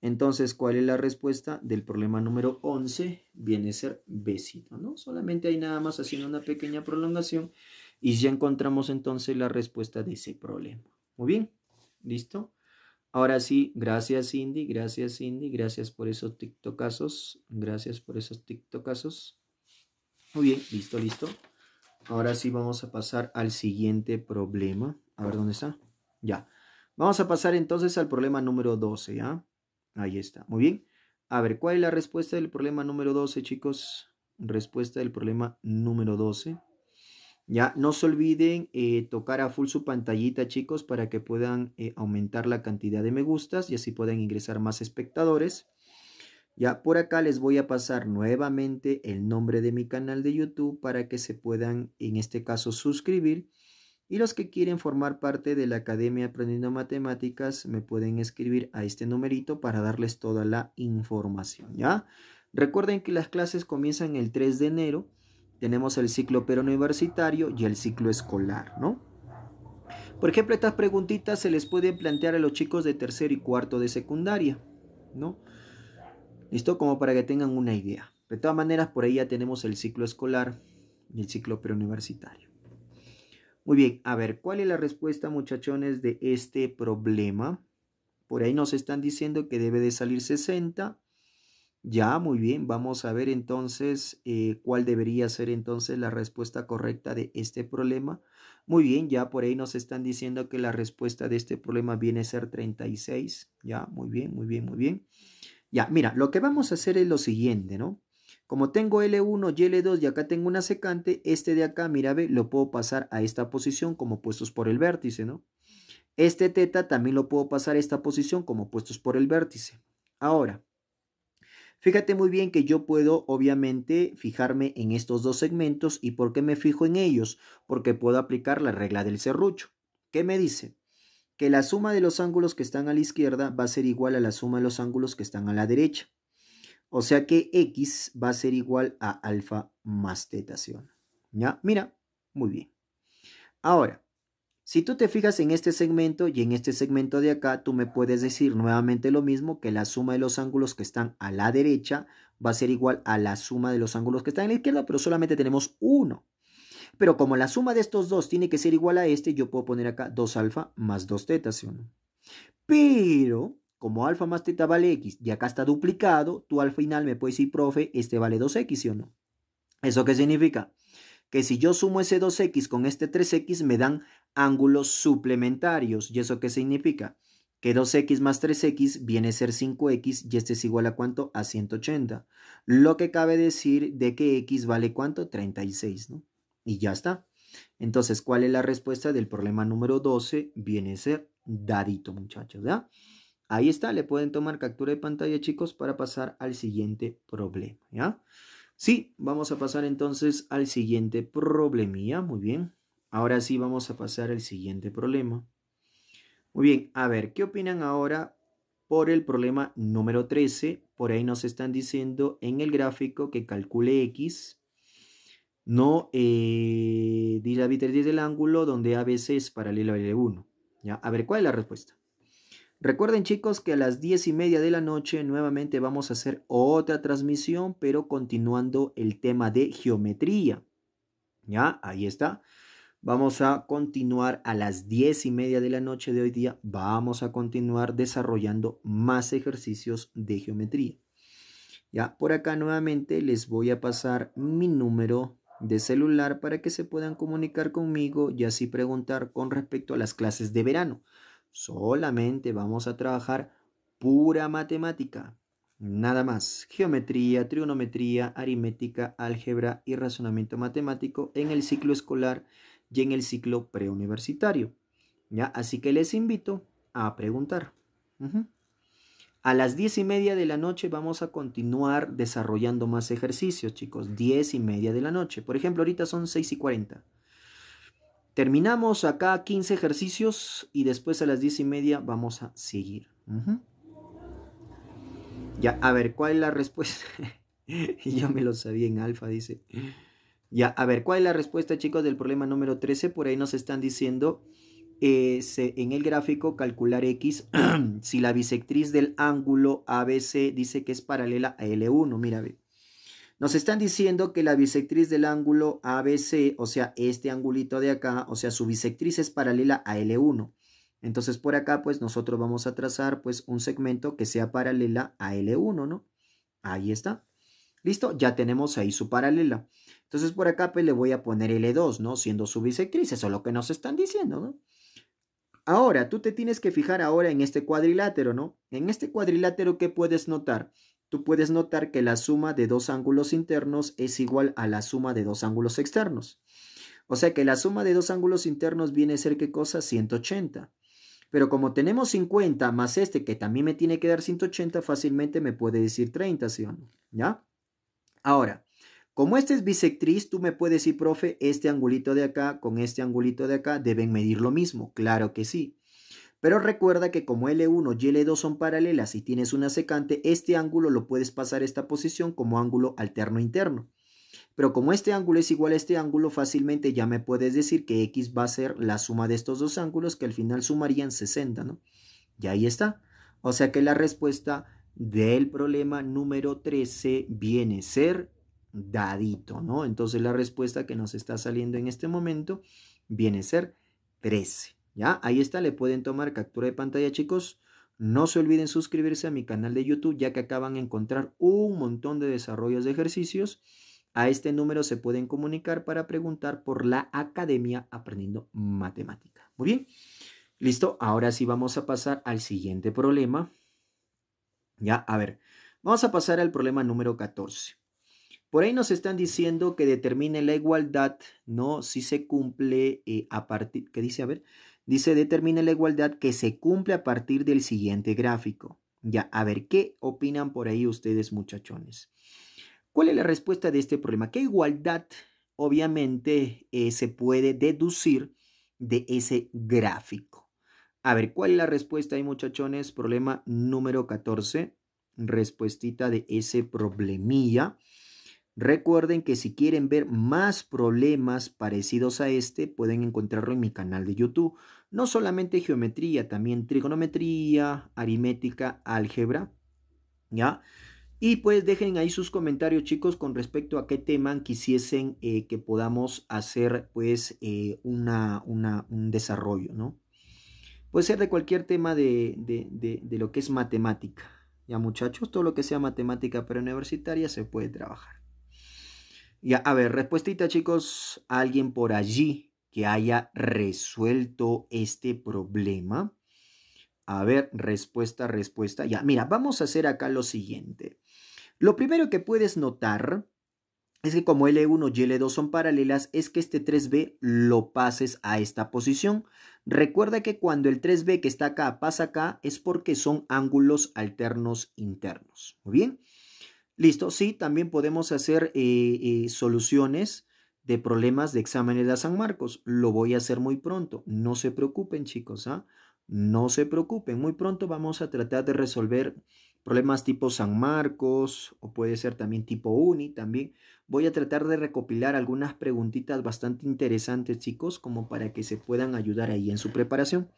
Entonces, ¿cuál es la respuesta del problema número 11? Viene a ser besito, ¿no? Solamente hay nada más haciendo una pequeña prolongación y ya encontramos entonces la respuesta de ese problema. Muy bien, ¿listo? Ahora sí, gracias Cindy, gracias Cindy, gracias por esos TikTokazos, gracias por esos TikTokazos. Muy bien, listo, listo. Ahora sí vamos a pasar al siguiente problema. A ver dónde está. Ya. Vamos a pasar entonces al problema número 12, ¿ya? ¿ah? Ahí está. Muy bien. A ver, ¿cuál es la respuesta del problema número 12, chicos? Respuesta del problema número 12. Ya, no se olviden eh, tocar a full su pantallita, chicos, para que puedan eh, aumentar la cantidad de me gustas y así puedan ingresar más espectadores. Ya, por acá les voy a pasar nuevamente el nombre de mi canal de YouTube para que se puedan, en este caso, suscribir y los que quieren formar parte de la Academia Aprendiendo Matemáticas me pueden escribir a este numerito para darles toda la información, ¿ya? Recuerden que las clases comienzan el 3 de enero, tenemos el ciclo peruniversitario y el ciclo escolar, ¿no? Por ejemplo, estas preguntitas se les pueden plantear a los chicos de tercer y cuarto de secundaria, ¿no? Listo, como para que tengan una idea. De todas maneras, por ahí ya tenemos el ciclo escolar y el ciclo preuniversitario. Muy bien, a ver, ¿cuál es la respuesta muchachones de este problema? Por ahí nos están diciendo que debe de salir 60. Ya, muy bien, vamos a ver entonces eh, cuál debería ser entonces la respuesta correcta de este problema. Muy bien, ya por ahí nos están diciendo que la respuesta de este problema viene a ser 36. Ya, muy bien, muy bien, muy bien. Ya, mira, lo que vamos a hacer es lo siguiente, ¿no? Como tengo L1 y L2 y acá tengo una secante, este de acá, mira, ve, lo puedo pasar a esta posición como puestos por el vértice, ¿no? Este teta también lo puedo pasar a esta posición como puestos por el vértice. Ahora, fíjate muy bien que yo puedo obviamente fijarme en estos dos segmentos y por qué me fijo en ellos, porque puedo aplicar la regla del serrucho. ¿Qué me dice? Que la suma de los ángulos que están a la izquierda va a ser igual a la suma de los ángulos que están a la derecha. O sea que x va a ser igual a alfa más tetación. ¿Ya? Mira, muy bien. Ahora, si tú te fijas en este segmento y en este segmento de acá, tú me puedes decir nuevamente lo mismo, que la suma de los ángulos que están a la derecha va a ser igual a la suma de los ángulos que están a la izquierda, pero solamente tenemos uno. Pero como la suma de estos dos tiene que ser igual a este, yo puedo poner acá 2 alfa más 2 tetación. Pero como alfa más teta vale x y acá está duplicado, tú al final me puedes decir, profe, este vale 2x, o no? ¿Eso qué significa? Que si yo sumo ese 2x con este 3x me dan ángulos suplementarios. ¿Y eso qué significa? Que 2x más 3x viene a ser 5x y este es igual a cuánto? A 180. Lo que cabe decir de que x vale cuánto? 36, ¿no? Y ya está. Entonces, ¿cuál es la respuesta del problema número 12? Viene a ser dadito, muchachos, ¿verdad? Ahí está, le pueden tomar captura de pantalla, chicos, para pasar al siguiente problema, ¿ya? Sí, vamos a pasar entonces al siguiente problemía. muy bien. Ahora sí vamos a pasar al siguiente problema. Muy bien, a ver, ¿qué opinan ahora por el problema número 13? Por ahí nos están diciendo en el gráfico que calcule X, no eh, 3 del ángulo donde ABC es paralelo a L1. ¿ya? A ver, ¿cuál es la respuesta? Recuerden chicos que a las diez y media de la noche nuevamente vamos a hacer otra transmisión, pero continuando el tema de geometría. ¿Ya? Ahí está. Vamos a continuar a las diez y media de la noche de hoy día. Vamos a continuar desarrollando más ejercicios de geometría. Ya, por acá nuevamente les voy a pasar mi número de celular para que se puedan comunicar conmigo y así preguntar con respecto a las clases de verano. Solamente vamos a trabajar pura matemática. Nada más. Geometría, trigonometría, aritmética, álgebra y razonamiento matemático en el ciclo escolar y en el ciclo preuniversitario. ¿Ya? Así que les invito a preguntar. A las diez y media de la noche vamos a continuar desarrollando más ejercicios, chicos. Diez y media de la noche. Por ejemplo, ahorita son seis y cuarenta. Terminamos acá 15 ejercicios y después a las 10 y media vamos a seguir. Ya, a ver, ¿cuál es la respuesta? yo me lo sabía en alfa, dice. Ya, a ver, ¿cuál es la respuesta, chicos, del problema número 13? Por ahí nos están diciendo eh, en el gráfico calcular X si la bisectriz del ángulo ABC dice que es paralela a L1. Mira, ve. Nos están diciendo que la bisectriz del ángulo ABC, o sea, este angulito de acá, o sea, su bisectriz es paralela a L1. Entonces, por acá, pues, nosotros vamos a trazar, pues, un segmento que sea paralela a L1, ¿no? Ahí está. ¿Listo? Ya tenemos ahí su paralela. Entonces, por acá, pues, le voy a poner L2, ¿no? Siendo su bisectriz. Eso es lo que nos están diciendo, ¿no? Ahora, tú te tienes que fijar ahora en este cuadrilátero, ¿no? En este cuadrilátero, ¿qué puedes notar? tú puedes notar que la suma de dos ángulos internos es igual a la suma de dos ángulos externos. O sea que la suma de dos ángulos internos viene a ser qué cosa? 180. Pero como tenemos 50 más este que también me tiene que dar 180, fácilmente me puede decir 30, ¿sí o no? ¿Ya? Ahora, como este es bisectriz, tú me puedes decir, profe, este angulito de acá con este angulito de acá deben medir lo mismo. Claro que sí. Pero recuerda que como L1 y L2 son paralelas y tienes una secante, este ángulo lo puedes pasar a esta posición como ángulo alterno interno. Pero como este ángulo es igual a este ángulo, fácilmente ya me puedes decir que X va a ser la suma de estos dos ángulos que al final sumarían 60, ¿no? Y ahí está. O sea que la respuesta del problema número 13 viene a ser dadito, ¿no? Entonces la respuesta que nos está saliendo en este momento viene a ser 13. ¿Ya? Ahí está, le pueden tomar captura de pantalla, chicos. No se olviden suscribirse a mi canal de YouTube, ya que acaban de encontrar un montón de desarrollos de ejercicios. A este número se pueden comunicar para preguntar por la Academia Aprendiendo Matemática. Muy bien. Listo, ahora sí vamos a pasar al siguiente problema. Ya, a ver, vamos a pasar al problema número 14. Por ahí nos están diciendo que determine la igualdad, ¿no? Si se cumple eh, a partir, ¿qué dice? A ver, Dice, determina la igualdad que se cumple a partir del siguiente gráfico. Ya, a ver, ¿qué opinan por ahí ustedes muchachones? ¿Cuál es la respuesta de este problema? ¿Qué igualdad obviamente eh, se puede deducir de ese gráfico? A ver, ¿cuál es la respuesta ahí muchachones? Problema número 14, respuestita de ese problemilla. Recuerden que si quieren ver más problemas parecidos a este, pueden encontrarlo en mi canal de YouTube no solamente geometría, también trigonometría, aritmética, álgebra, ¿ya? Y pues dejen ahí sus comentarios, chicos, con respecto a qué tema quisiesen eh, que podamos hacer, pues, eh, una, un desarrollo, ¿no? Puede ser de cualquier tema de, de, de, de lo que es matemática. Ya, muchachos, todo lo que sea matemática preuniversitaria se puede trabajar. Ya, a ver, respuestita, chicos, alguien por allí que haya resuelto este problema? A ver, respuesta, respuesta. Ya, mira, vamos a hacer acá lo siguiente. Lo primero que puedes notar es que como L1 y L2 son paralelas, es que este 3B lo pases a esta posición. Recuerda que cuando el 3B que está acá pasa acá es porque son ángulos alternos internos. Muy bien. Listo. Sí, también podemos hacer eh, eh, soluciones de problemas de exámenes de San Marcos. Lo voy a hacer muy pronto. No se preocupen, chicos. ¿ah? No se preocupen. Muy pronto vamos a tratar de resolver problemas tipo San Marcos o puede ser también tipo Uni. También voy a tratar de recopilar algunas preguntitas bastante interesantes, chicos, como para que se puedan ayudar ahí en su preparación.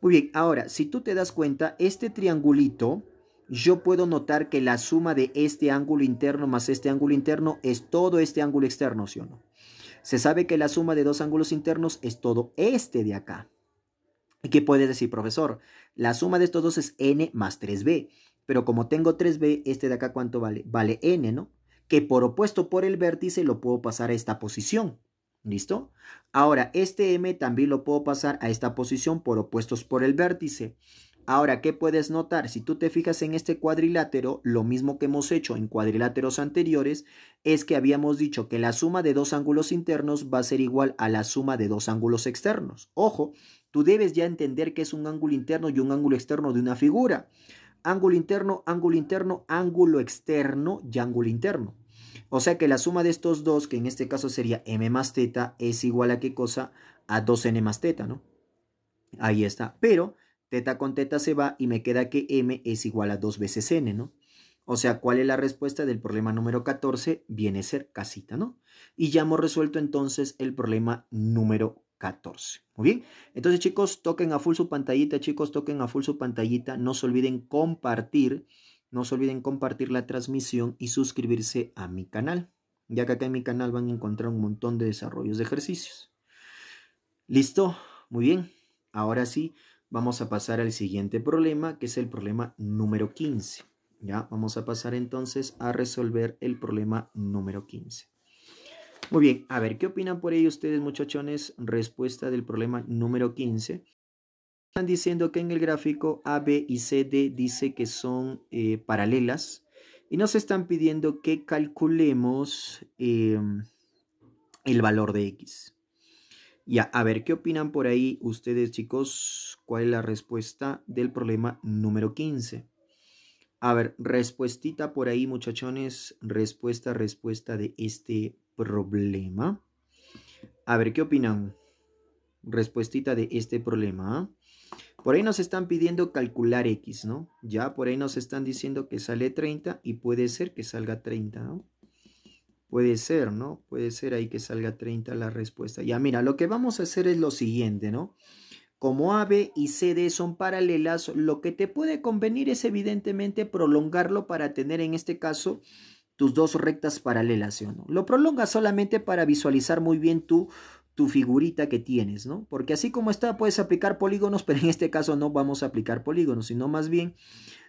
Muy bien, ahora, si tú te das cuenta, este triangulito yo puedo notar que la suma de este ángulo interno más este ángulo interno es todo este ángulo externo, ¿sí o no? Se sabe que la suma de dos ángulos internos es todo este de acá. ¿Y qué puedes decir, profesor? La suma de estos dos es n más 3b. Pero como tengo 3b, este de acá, ¿cuánto vale? Vale n, ¿no? Que por opuesto por el vértice lo puedo pasar a esta posición. ¿Listo? Ahora, este m también lo puedo pasar a esta posición por opuestos por el vértice. Ahora, ¿qué puedes notar? Si tú te fijas en este cuadrilátero, lo mismo que hemos hecho en cuadriláteros anteriores, es que habíamos dicho que la suma de dos ángulos internos va a ser igual a la suma de dos ángulos externos. Ojo, tú debes ya entender que es un ángulo interno y un ángulo externo de una figura. Ángulo interno, ángulo interno, ángulo externo y ángulo interno. O sea que la suma de estos dos, que en este caso sería m más teta, es igual a qué cosa? A 2n más teta, ¿no? Ahí está. Pero Teta con teta se va y me queda que m es igual a 2 veces n, ¿no? O sea, ¿cuál es la respuesta del problema número 14? Viene a ser casita, ¿no? Y ya hemos resuelto entonces el problema número 14. Muy bien. Entonces, chicos, toquen a full su pantallita, chicos, toquen a full su pantallita. No se olviden compartir, no se olviden compartir la transmisión y suscribirse a mi canal, ya que acá en mi canal van a encontrar un montón de desarrollos de ejercicios. ¿Listo? Muy bien. Ahora sí, vamos a pasar al siguiente problema, que es el problema número 15. ¿ya? Vamos a pasar entonces a resolver el problema número 15. Muy bien, a ver, ¿qué opinan por ahí ustedes, muchachones? Respuesta del problema número 15. Están diciendo que en el gráfico A, B y C, D dice que son eh, paralelas y nos están pidiendo que calculemos em, el valor de X. Ya, a, ver, ¿qué opinan por ahí ustedes, chicos? ¿Cuál es la respuesta del problema número 15? A ver, respuestita por ahí, muchachones. Respuesta, respuesta de este problema. A ver, ¿qué opinan? Respuestita de este problema. Por ahí nos están pidiendo calcular X, ¿no? Ya por ahí nos están diciendo que sale 30 y puede ser que salga 30, ¿no? Puede ser, ¿no? Puede ser ahí que salga 30 la respuesta. Ya, mira, lo que vamos a hacer es lo siguiente, ¿no? Como AB y CD son paralelas, lo que te puede convenir es evidentemente prolongarlo para tener en este caso tus dos rectas paralelas, ¿sí o no? Lo prolongas solamente para visualizar muy bien tu, tu figurita que tienes, ¿no? Porque así como está, puedes aplicar polígonos, pero en este caso no vamos a aplicar polígonos, sino más bien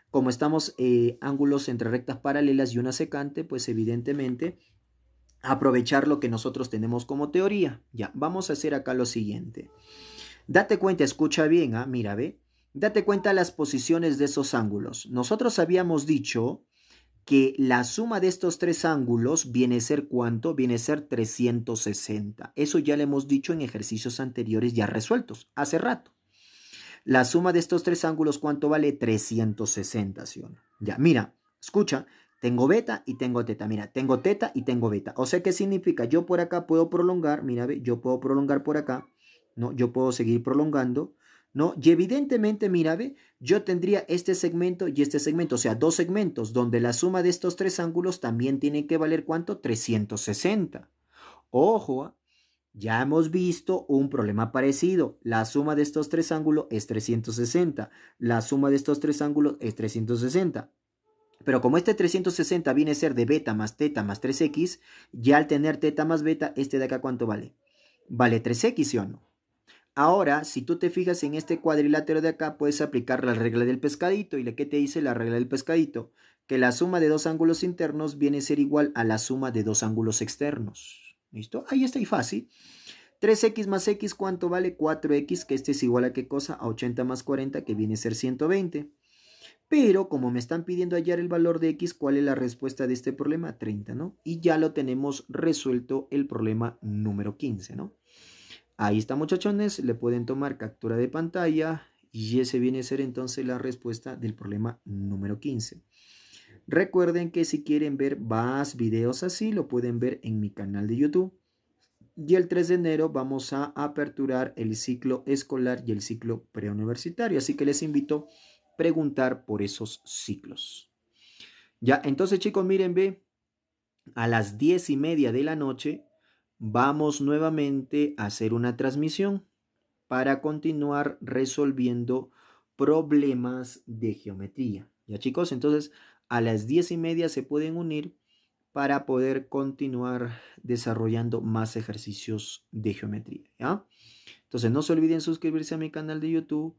como estamos eh, ángulos entre rectas paralelas y una secante, pues evidentemente aprovechar lo que nosotros tenemos como teoría. Ya, vamos a hacer acá lo siguiente. Date cuenta, escucha bien, ¿ah? mira, ve. Date cuenta las posiciones de esos ángulos. Nosotros habíamos dicho que la suma de estos tres ángulos viene a ser cuánto? Viene a ser 360. Eso ya le hemos dicho en ejercicios anteriores ya resueltos, hace rato. La suma de estos tres ángulos, ¿cuánto vale? 360, ¿sí o no? Ya, mira, escucha, tengo beta y tengo teta. Mira, tengo teta y tengo beta. O sea, ¿qué significa? Yo por acá puedo prolongar. Mira, yo puedo prolongar por acá. ¿no? Yo puedo seguir prolongando. ¿no? Y evidentemente, mira, ve, yo tendría este segmento y este segmento, o sea, dos segmentos donde la suma de estos tres ángulos también tiene que valer cuánto? 360. Ojo, ¿ah? ya hemos visto un problema parecido. La suma de estos tres ángulos es 360. La suma de estos tres ángulos es 360. Pero como este 360 viene a ser de beta más teta más 3x, ya al tener teta más beta, este de acá cuánto vale? Vale 3x, o no? Ahora, si tú te fijas en este cuadrilátero de acá, puedes aplicar la regla del pescadito. ¿Y qué te dice la regla del pescadito? Que la suma de dos ángulos internos viene a ser igual a la suma de dos ángulos externos. ¿Listo? Ahí está y fácil. 3x más x, ¿cuánto vale? 4x, que este es igual a qué cosa? A 80 más 40, que viene a ser 120. Pero como me están pidiendo hallar el valor de x, ¿cuál es la respuesta de este problema? 30, ¿no? Y ya lo tenemos resuelto el problema número 15, ¿no? Ahí está, muchachones. Le pueden tomar captura de pantalla y ese viene a ser entonces la respuesta del problema número 15. Recuerden que si quieren ver más videos así, lo pueden ver en mi canal de YouTube. Y el 3 de enero vamos a aperturar el ciclo escolar y el ciclo preuniversitario. Así que les invito preguntar por esos ciclos. Ya, entonces chicos, miren, ve, a las diez y media de la noche vamos nuevamente a hacer una transmisión para continuar resolviendo problemas de geometría. Ya chicos, entonces a las diez y media se pueden unir para poder continuar desarrollando más ejercicios de geometría. ¿ya? Entonces no se olviden suscribirse a mi canal de YouTube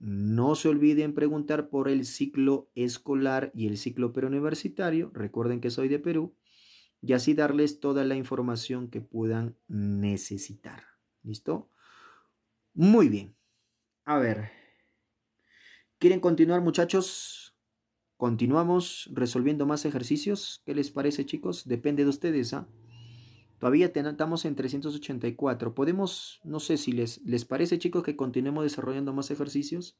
no se olviden preguntar por el ciclo escolar y el ciclo preuniversitario. Recuerden que soy de Perú. Y así darles toda la información que puedan necesitar. ¿Listo? Muy bien. A ver. ¿Quieren continuar muchachos? Continuamos resolviendo más ejercicios. ¿Qué les parece chicos? Depende de ustedes. ¿ah? Todavía estamos en 384. Podemos, no sé si les, les parece, chicos, que continuemos desarrollando más ejercicios.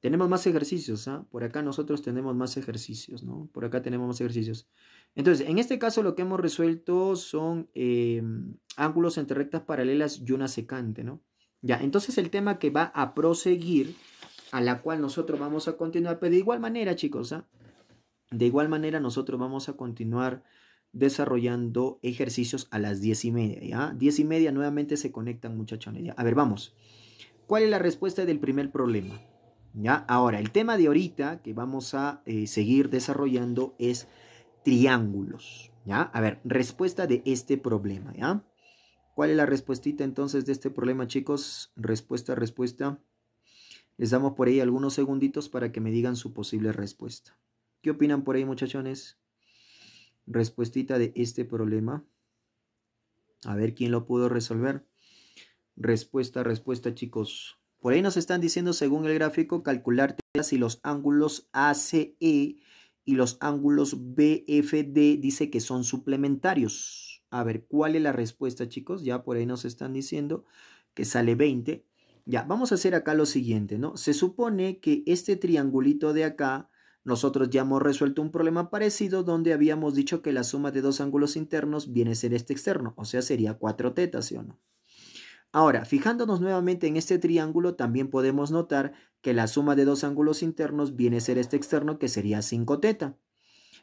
Tenemos más ejercicios, ¿ah? Por acá nosotros tenemos más ejercicios, ¿no? Por acá tenemos más ejercicios. Entonces, en este caso lo que hemos resuelto son em, ángulos entre rectas paralelas y una secante, ¿no? Ya, entonces el tema que va a proseguir, a la cual nosotros vamos a continuar, pero de igual manera, chicos, ¿ah? De igual manera nosotros vamos a continuar desarrollando ejercicios a las diez y media. ¿ya? ¿ah? diez y media nuevamente se conectan muchachones. ¿ya? A ver, vamos. ¿Cuál es la respuesta del primer problema? ¿Ya? Ahora, el tema de ahorita que vamos a eh, seguir desarrollando es triángulos. ¿ya? A ver, respuesta de este problema. ¿ya? ¿Cuál es la respuesta entonces de este problema, chicos? Respuesta, respuesta. Les damos por ahí algunos segunditos para que me digan su posible respuesta. ¿Qué opinan por ahí, muchachones? respuestita de este problema. A ver quién lo pudo resolver. Respuesta, respuesta, chicos. Por ahí nos están diciendo, según el gráfico, calcular si los ángulos ACE y los ángulos e BFD dice que son suplementarios. A ver, ¿cuál es la respuesta, chicos? Ya por ahí nos están diciendo que sale 20. Ya, vamos a hacer acá lo siguiente, ¿no? Se supone que este triangulito de acá nosotros ya hemos resuelto un problema parecido donde habíamos dicho que la suma de dos ángulos internos viene a ser este externo, o sea, sería 4 tetas, ¿sí o no? Ahora, fijándonos nuevamente en este triángulo, también podemos notar que la suma de dos ángulos internos viene a ser este externo, que sería 5 teta.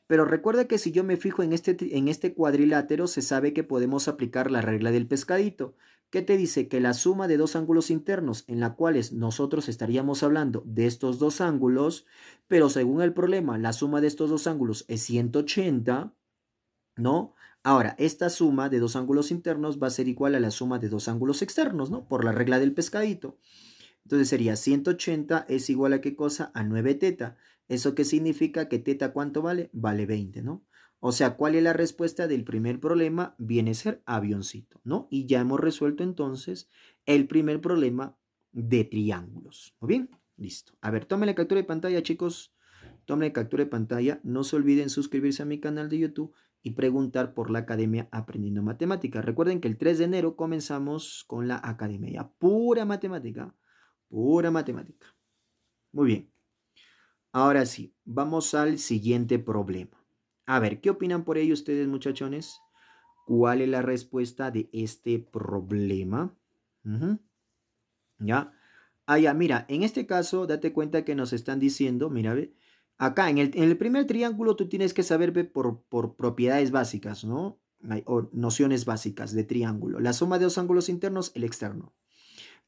Pero recuerda que si yo me fijo en este, en este cuadrilátero, se sabe que podemos aplicar la regla del pescadito, que te dice que la suma de dos ángulos internos en la cuales nosotros estaríamos hablando de estos dos ángulos, pero según el problema, la suma de estos dos ángulos es 180, ¿no? Ahora, esta suma de dos ángulos internos va a ser igual a la suma de dos ángulos externos, ¿no? Por la regla del pescadito. Entonces sería 180 es igual a qué cosa? A 9 teta. ¿Eso qué significa? Que teta cuánto vale? Vale 20, ¿no? O sea, ¿cuál es la respuesta del primer problema? Viene a ser avioncito, ¿no? Y ya hemos resuelto entonces el primer problema de triángulos. ¿Muy bien? Listo. A ver, tomen la captura de pantalla, chicos. Tomen la captura de pantalla. No se olviden suscribirse a mi canal de YouTube y preguntar por la Academia Aprendiendo Matemáticas. Recuerden que el 3 de enero comenzamos con la Academia. Pura matemática. Pura matemática. Muy bien. Ahora sí, vamos al siguiente problema. A ver, ¿qué opinan por ello ustedes, muchachones? ¿Cuál es la respuesta de este problema? ¿Ya? Ah, ya, mira, en este caso, date cuenta que nos están diciendo, mira, ve, acá en el, primer triángulo tú tienes que saber por, por propiedades básicas, ¿no? O nociones básicas de triángulo. La suma de los ángulos internos, el externo.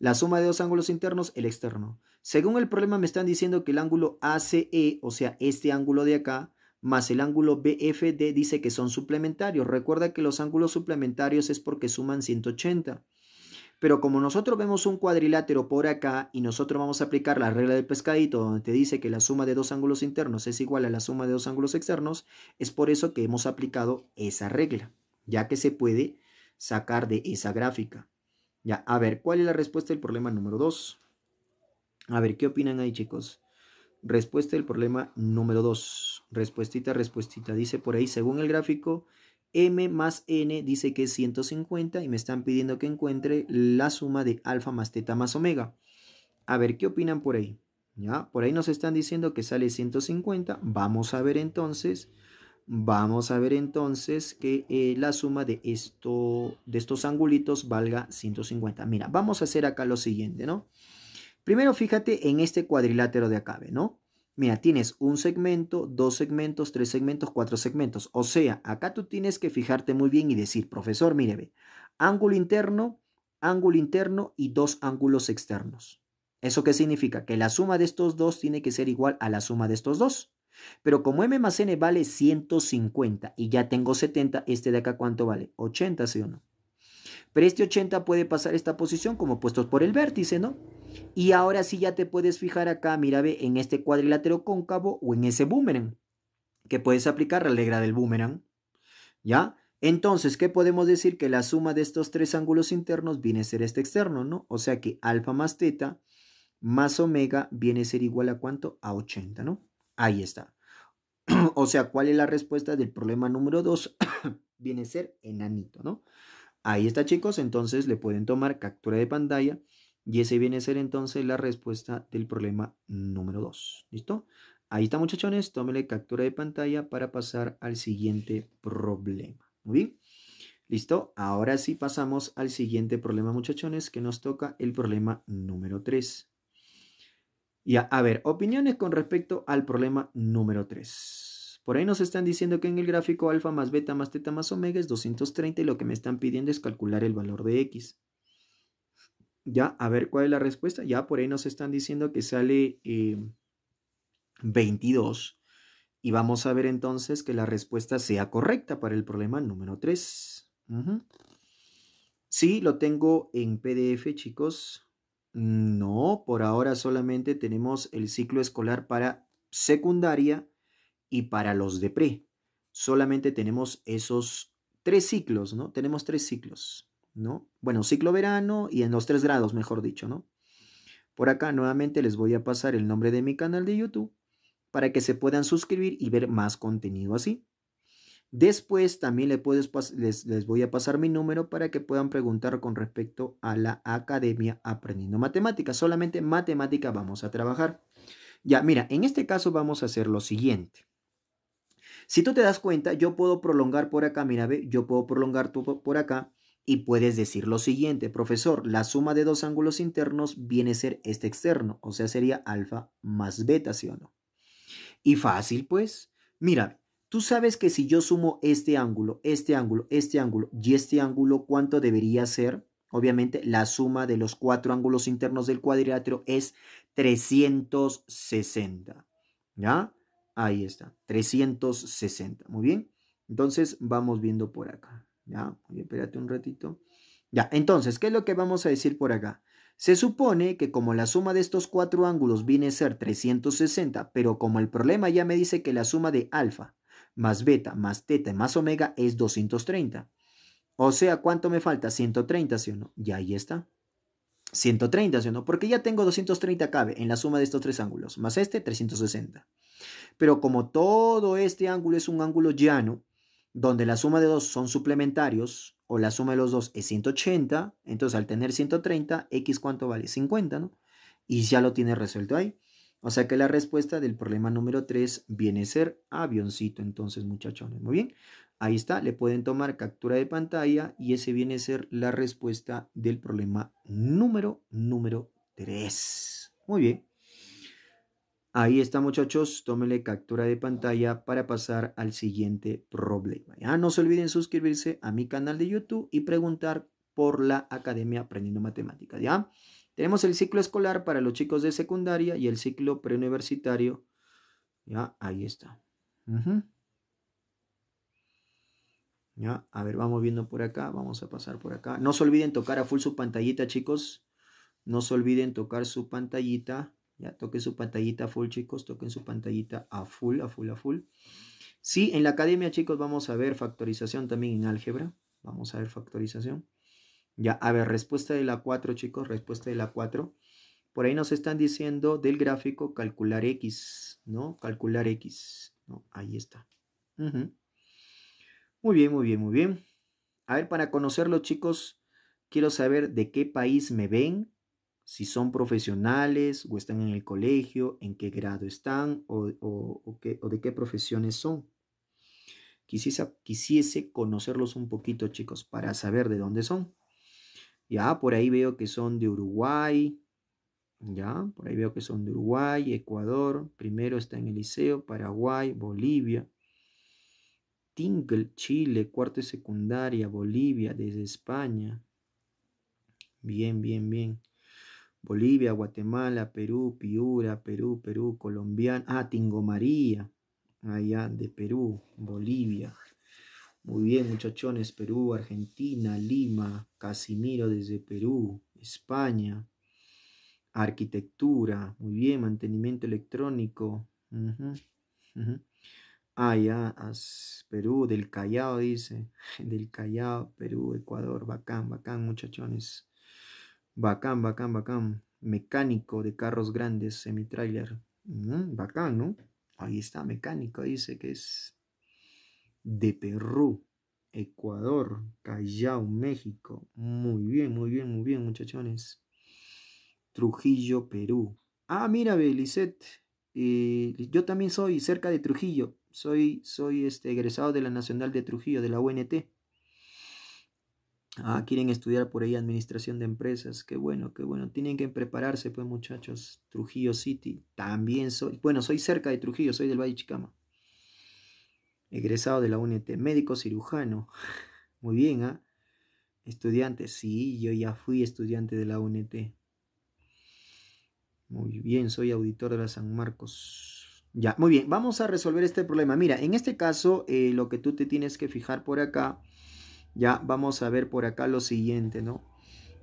La suma de dos ángulos internos, el externo. Según el problema me están diciendo que el ángulo ACE, o sea, este ángulo de acá, más el ángulo BFD dice que son suplementarios. Recuerda que los ángulos suplementarios es porque suman 180. Pero como nosotros vemos un cuadrilátero por acá y nosotros vamos a aplicar la regla del pescadito donde te dice que la suma de dos ángulos internos es igual a la suma de dos ángulos externos, es por eso que hemos aplicado esa regla, ya que se puede sacar de esa gráfica. Ya, a ver, ¿cuál es la respuesta del problema número 2? A ver, ¿qué opinan ahí, chicos? Respuesta del problema número 2. Respuestita, respuestita. Dice por ahí, según el gráfico, m más n dice que es 150 y me están pidiendo que encuentre la suma de alfa más teta más omega. A ver, ¿qué opinan por ahí? ¿Ya? Por ahí nos están diciendo que sale 150. Vamos a ver entonces Vamos a ver entonces que eh, la suma de, de estos angulitos valga 150. Mira, vamos a hacer acá lo siguiente, ¿no? Primero fíjate en este cuadrilátero de acá, ¿no? Mira, tienes un segmento, dos segmentos, tres segmentos, cuatro segmentos. O sea, acá tú tienes que fijarte muy bien y decir, profesor, mire, ve, ángulo interno, ángulo interno y dos ángulos externos. ¿Eso qué significa? Que la suma de estos dos tiene que ser igual a la suma de estos dos. Pero como M más N vale 150 y ya tengo 70, este de acá cuánto vale? 80, ¿sí o no? Pero este 80 puede pasar esta posición como puestos por el vértice, ¿no? Y ahora sí ya te puedes fijar acá, mira, ve, en este cuadrilátero cóncavo o en ese boomerang, que puedes aplicar la regla del boomerang, ¿ya? Entonces, ¿qué podemos decir? Que la suma de estos tres ángulos internos viene a ser este externo, ¿no? O sea que alfa más teta más omega viene a ser igual a cuánto? A 80, ¿no? Ahí está. o sea, ¿cuál es la respuesta del problema número 2? Viene a ser enanito, ¿no? Ahí está, chicos. Entonces le pueden tomar captura de pantalla. Y ese viene a ser entonces la respuesta del problema número 2. ¿Listo? Ahí está, muchachones. Tómele captura de pantalla para pasar al siguiente problema. Muy bien. ¿Listo? Ahora sí pasamos al siguiente problema, muchachones, que nos toca el problema número 3. Ya, a, ver, opiniones con respecto al problema número 3. Por ahí nos están diciendo que en el gráfico alfa más beta más teta más omega es 230 y lo que me están pidiendo es calcular el valor de x. Ya, a ver cuál es la respuesta. Ya por ahí nos están diciendo que sale 22. Eh, y vamos a ver entonces que la respuesta sea correcta para el problema número 3. Sí, lo tengo en PDF, chicos. No, por ahora solamente tenemos el ciclo escolar para secundaria y para los de pre. Solamente tenemos esos tres ciclos, ¿no? Tenemos tres ciclos, ¿no? Bueno, ciclo verano y en los tres grados, mejor dicho, ¿no? Por acá nuevamente les voy a pasar el nombre de mi canal de YouTube para que se puedan suscribir y ver más contenido así. Después también les, puedes les, voy a pasar mi número para que puedan preguntar con respecto a la academia aprendiendo matemáticas. Solamente matemática vamos a trabajar. Ya, mira, en este caso vamos a hacer lo siguiente. Si tú te das cuenta, yo puedo prolongar por acá, mira, ve, yo puedo prolongar tú por acá y puedes decir lo siguiente, profesor, la suma de dos ángulos internos viene a ser este externo, o sea, sería alfa más beta, ¿sí o no? Y fácil, pues. Mira, Tú sabes que si yo sumo este ángulo, este ángulo, este ángulo y este ángulo, ¿cuánto debería ser? Obviamente la suma de los cuatro ángulos internos del cuadrilátero es 360. ¿Ya? Ahí está, 360. Muy bien. Entonces vamos viendo por acá. Ya, espérate un ratito. Ya, entonces, ¿qué es lo que vamos a decir por acá? Se supone que como la suma de estos cuatro ángulos viene a ser 360, pero como el problema ya me dice que la suma de alfa, más beta más teta más omega es 230. O sea, ¿cuánto me falta? 130, ¿sí o no? Ya ahí está. 130, ¿sí o no? Porque ya tengo 230 cabe en la suma de estos tres ángulos, más este 360. Pero como todo este ángulo es un ángulo llano, donde la suma de dos son suplementarios, o la suma de los dos es 180, entonces al tener 130, x cuánto vale? 50, ¿no? Y ya lo tiene resuelto ahí. O sea que la respuesta del problema número 3 viene a ser avioncito, entonces muchachones. Muy bien, ahí está, le pueden tomar captura de pantalla y ese viene a ser la respuesta del problema número, número 3. Muy bien. Ahí está muchachos, tómele captura de pantalla para pasar al siguiente problema. Ya no se olviden suscribirse a mi canal de YouTube y preguntar por la Academia Aprendiendo Matemáticas, ¿ya? Tenemos el ciclo escolar para los chicos de secundaria y el ciclo preuniversitario. Ya, ahí está. Ya, a ver, vamos viendo por acá, vamos a pasar por acá. No se olviden tocar a full su pantallita, chicos. No se olviden tocar su pantallita. Ya, toquen su pantallita a full, chicos. Toquen su pantallita a full, a full, a full. Sí, en la academia, chicos, vamos a ver factorización también en álgebra. Vamos a ver factorización. Ya, a ver, respuesta de la 4, chicos, respuesta de la 4. Por ahí nos están diciendo del gráfico calcular X, ¿no? Calcular X, ¿no? Ahí está. Muy bien, muy bien, muy bien. A ver, para conocerlos chicos, quiero saber de qué país me ven, si son profesionales o están en el colegio, en qué grado están o, de qué profesiones son. Quisiese, quisiese conocerlos un poquito, chicos, para saber de dónde son. Ya, por ahí veo que son de Uruguay. Ya, por ahí veo que son de Uruguay, Ecuador. Primero está en el Liceo, Paraguay, Bolivia. Tingle, Chile, cuarto y secundaria, Bolivia, desde España. Bien, bien, bien. Bolivia, Guatemala, Perú, Piura, Perú, Perú, Colombiana. Ah, Tingo María, allá de Perú, Bolivia. Muy bien, muchachones, Perú, Argentina, Lima, Casimiro desde Perú, España, arquitectura, muy bien, mantenimiento electrónico. Uh Perú, del Callao, dice, del Callao, Perú, Ecuador, bacán, bacán, muchachones. Bacán, bacán, bacán. Mecánico de carros grandes, semitrailer. bacán, ¿no? Ahí está, mecánico, dice que es de Perú, Ecuador, Callao, México. Muy bien, muy bien, muy bien, muchachones. Trujillo, Perú. Ah, mira, Belicet. Eh, yo también soy cerca de Trujillo. Soy, soy este, egresado de la Nacional de Trujillo, de la UNT. Ah, quieren estudiar por ahí administración de empresas. Qué bueno, qué bueno. Tienen que prepararse, pues, muchachos. Trujillo City. También soy. Bueno, soy cerca de Trujillo, soy del Valle Chicama egresado de la UNT, médico cirujano. Muy bien, ¿ah? Estudiante, sí, yo ya fui estudiante de la UNT. Muy bien, soy auditor de la San Marcos. Ya, muy bien, vamos a resolver este problema. Mira, en este caso, eh, lo que tú te tienes que fijar por acá, ya vamos a ver por acá lo siguiente, ¿no?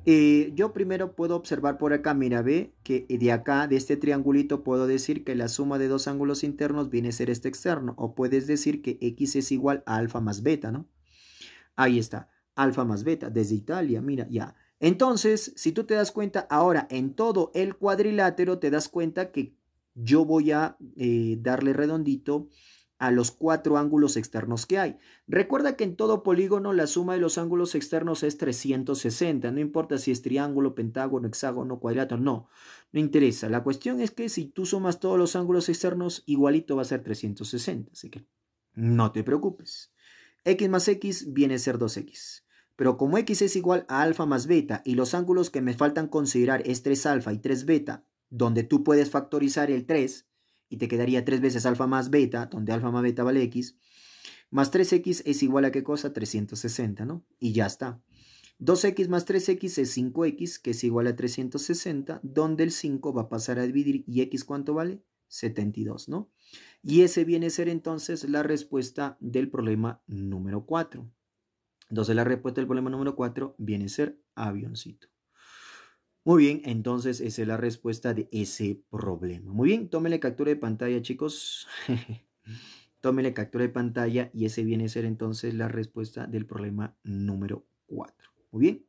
Eh, yo primero puedo observar por acá, mira, ve que de acá, de este triangulito, puedo decir que la suma de dos ángulos internos viene a ser este externo. O puedes decir que x es igual a alfa más beta, ¿no? Ahí está, alfa más beta, desde Italia, mira, ya. Entonces, si tú te das cuenta ahora en todo el cuadrilátero, te das cuenta que yo voy a eh, darle redondito a los cuatro ángulos externos que hay. Recuerda que en todo polígono la suma de los ángulos externos es 360, no importa si es triángulo, pentágono, hexágono, cuadrado, no, no interesa. La cuestión es que si tú sumas todos los ángulos externos, igualito va a ser 360, así que no te preocupes. X más X viene a ser 2X. Pero como X es igual a alfa más beta y los ángulos que me faltan considerar es 3 alfa y 3 beta, donde tú puedes factorizar el 3, y te quedaría 3 veces alfa más beta, donde alfa más beta vale x, más 3x es igual a qué cosa? 360, ¿no? Y ya está. 2x más 3x es 5x, que es igual a 360, donde el 5 va a pasar a dividir y x cuánto vale? 72, ¿no? Y ese viene a ser entonces la respuesta del problema número 4. Entonces la respuesta del problema número 4 viene a ser avioncito. Muy bien, entonces esa es la respuesta de ese problema. Muy bien, tómenle captura de pantalla, chicos. tómenle captura de pantalla y ese viene a ser entonces la respuesta del problema número 4. Muy bien.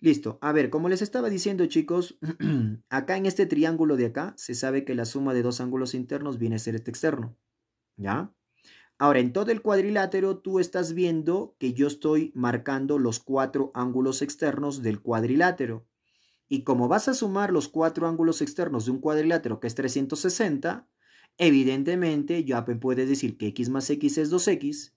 Listo. A ver, como les estaba diciendo, chicos, acá en este triángulo de acá se sabe que la suma de dos ángulos internos viene a ser este externo. ¿Ya? Ahora, en todo el cuadrilátero tú estás viendo que yo estoy marcando los cuatro ángulos externos del cuadrilátero. Y como vas a sumar los cuatro ángulos externos de un cuadrilátero que es 360, evidentemente ya puedes decir que x más x es 2x,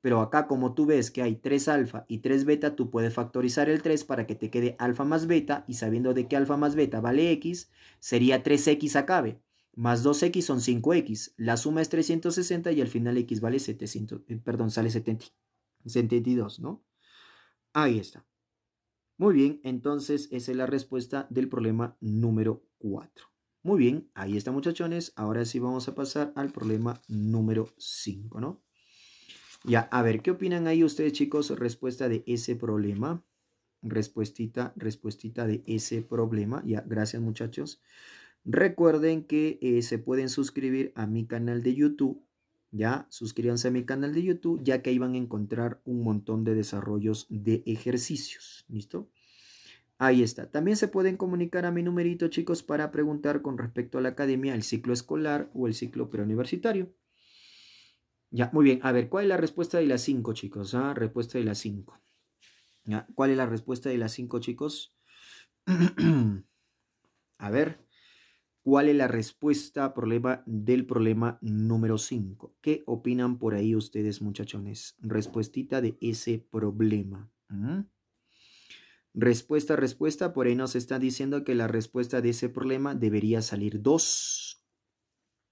pero acá como tú ves que hay 3 alfa y 3 beta, tú puedes factorizar el 3 para que te quede alfa más beta, y sabiendo de que alfa más beta vale x, sería 3x acabe, más 2x son 5x, la suma es 360 y al final x vale 700, eh, perdón, sale 70, 72, ¿no? Ahí está. Muy bien, entonces esa es la respuesta del problema número 4. Muy bien, ahí está muchachones. Ahora sí vamos a pasar al problema número 5, ¿no? Ya, a ver, ¿qué opinan ahí ustedes chicos? Respuesta de ese problema. Respuestita, respuestita de ese problema. Ya, gracias muchachos. Recuerden que eh, se pueden suscribir a mi canal de YouTube ¿ya? Suscríbanse a mi canal de YouTube, ya que ahí van a encontrar un montón de desarrollos de ejercicios, ¿listo? Ahí está. También se pueden comunicar a mi numerito, chicos, para preguntar con respecto a la academia, el ciclo escolar o el ciclo preuniversitario. Ya, muy bien. A ver, ¿cuál es la respuesta de las 5, chicos? Ah, respuesta de las 5. ¿Cuál es la respuesta de las 5, chicos? a ver. ¿Cuál es la respuesta problema del problema número 5? ¿Qué opinan por ahí ustedes, muchachones? Respuestita de ese problema. Respuesta, respuesta. Por ahí nos están diciendo que la respuesta de ese problema debería salir 2.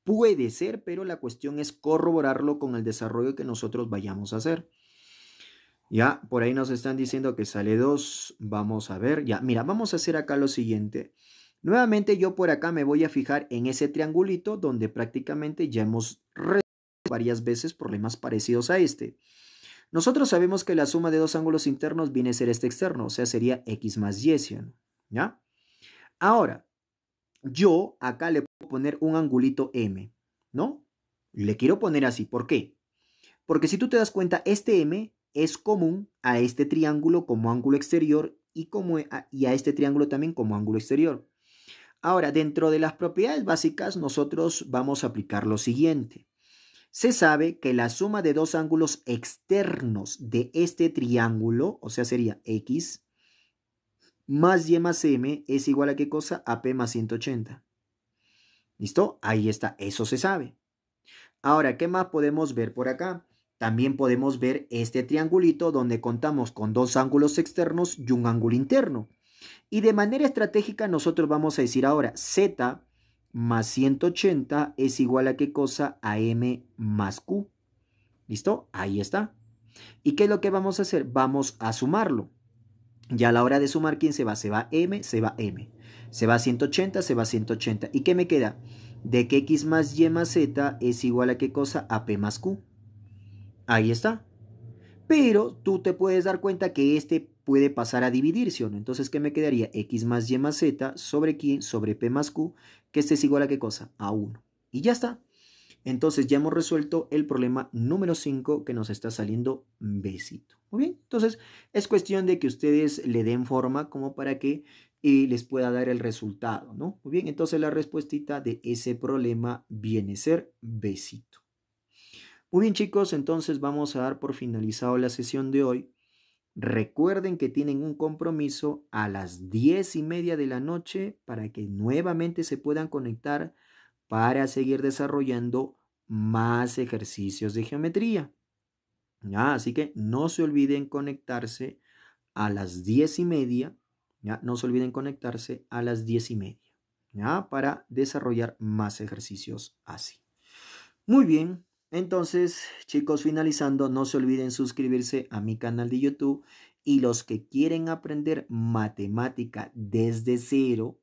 Puede ser, pero la cuestión es corroborarlo con el desarrollo que nosotros vayamos a hacer. Ya, por ahí nos están diciendo que sale 2. Vamos a ver. Ya, mira, vamos a hacer acá lo siguiente. Nuevamente yo por acá me voy a fijar en ese triangulito donde prácticamente ya hemos varias veces problemas parecidos a este. Nosotros sabemos que la suma de dos ángulos internos viene a ser este externo, o sea, sería x más y, ¿ya? Ahora, yo acá le puedo poner un angulito m, ¿no? Le quiero poner así, ¿por qué? Porque si tú te das cuenta, este m es común a este triángulo como ángulo exterior y, como e, y a este triángulo también como ángulo exterior. Ahora, dentro de las propiedades básicas, nosotros vamos a aplicar lo siguiente. Se sabe que la suma de dos ángulos externos de este triángulo, o sea, sería x, más y más m es igual a qué cosa? A p más 180. ¿Listo? Ahí está, eso se sabe. Ahora, ¿qué más podemos ver por acá? También podemos ver este triangulito donde contamos con dos ángulos externos y un ángulo interno. Y de manera estratégica nosotros vamos a decir ahora Z más 180 es igual a qué cosa? A M más Q. ¿Listo? Ahí está. ¿Y qué es lo que vamos a hacer? Vamos a sumarlo. Ya a la hora de sumar, ¿quién se va? Se va M, se va M. Se va 180, se va 180. ¿Y qué me queda? De que X más Y más Z es igual a qué cosa? A P más Q. Ahí está. Pero tú te puedes dar cuenta que este puede pasar a dividirse o no. Entonces, ¿qué me quedaría? X más Y más Z sobre quién sobre P más Q, que este es igual a qué cosa? A 1. Y ya está. Entonces ya hemos resuelto el problema número 5 que nos está saliendo besito. Muy bien, entonces es cuestión de que ustedes le den forma como para que eh, les pueda dar el resultado, ¿no? Muy bien, entonces la respuesta de ese problema viene a ser besito. Muy bien chicos, entonces vamos a dar por finalizado la sesión de hoy. Recuerden que tienen un compromiso a las diez y media de la noche para que nuevamente se puedan conectar para seguir desarrollando más ejercicios de geometría. Así que no se olviden conectarse a las diez y media. ¿ya? No se olviden conectarse a las diez y media para desarrollar más ejercicios así. Muy bien, entonces, chicos, finalizando, no se olviden suscribirse a mi canal de YouTube y los que quieren aprender matemática desde cero,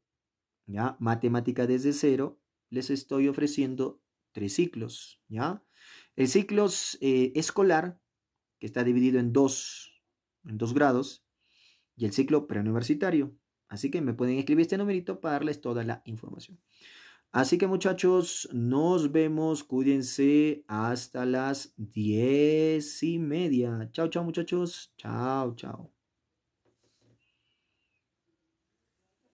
¿ya? Matemática desde cero, les estoy ofreciendo tres ciclos, ¿ya? El ciclo eh, escolar, que está dividido en dos, en dos grados, y el ciclo preuniversitario. Así que me pueden escribir este numerito para darles toda la información. Así que muchachos, nos vemos, cuídense hasta las diez y media. Chao, chao muchachos, chao, chao.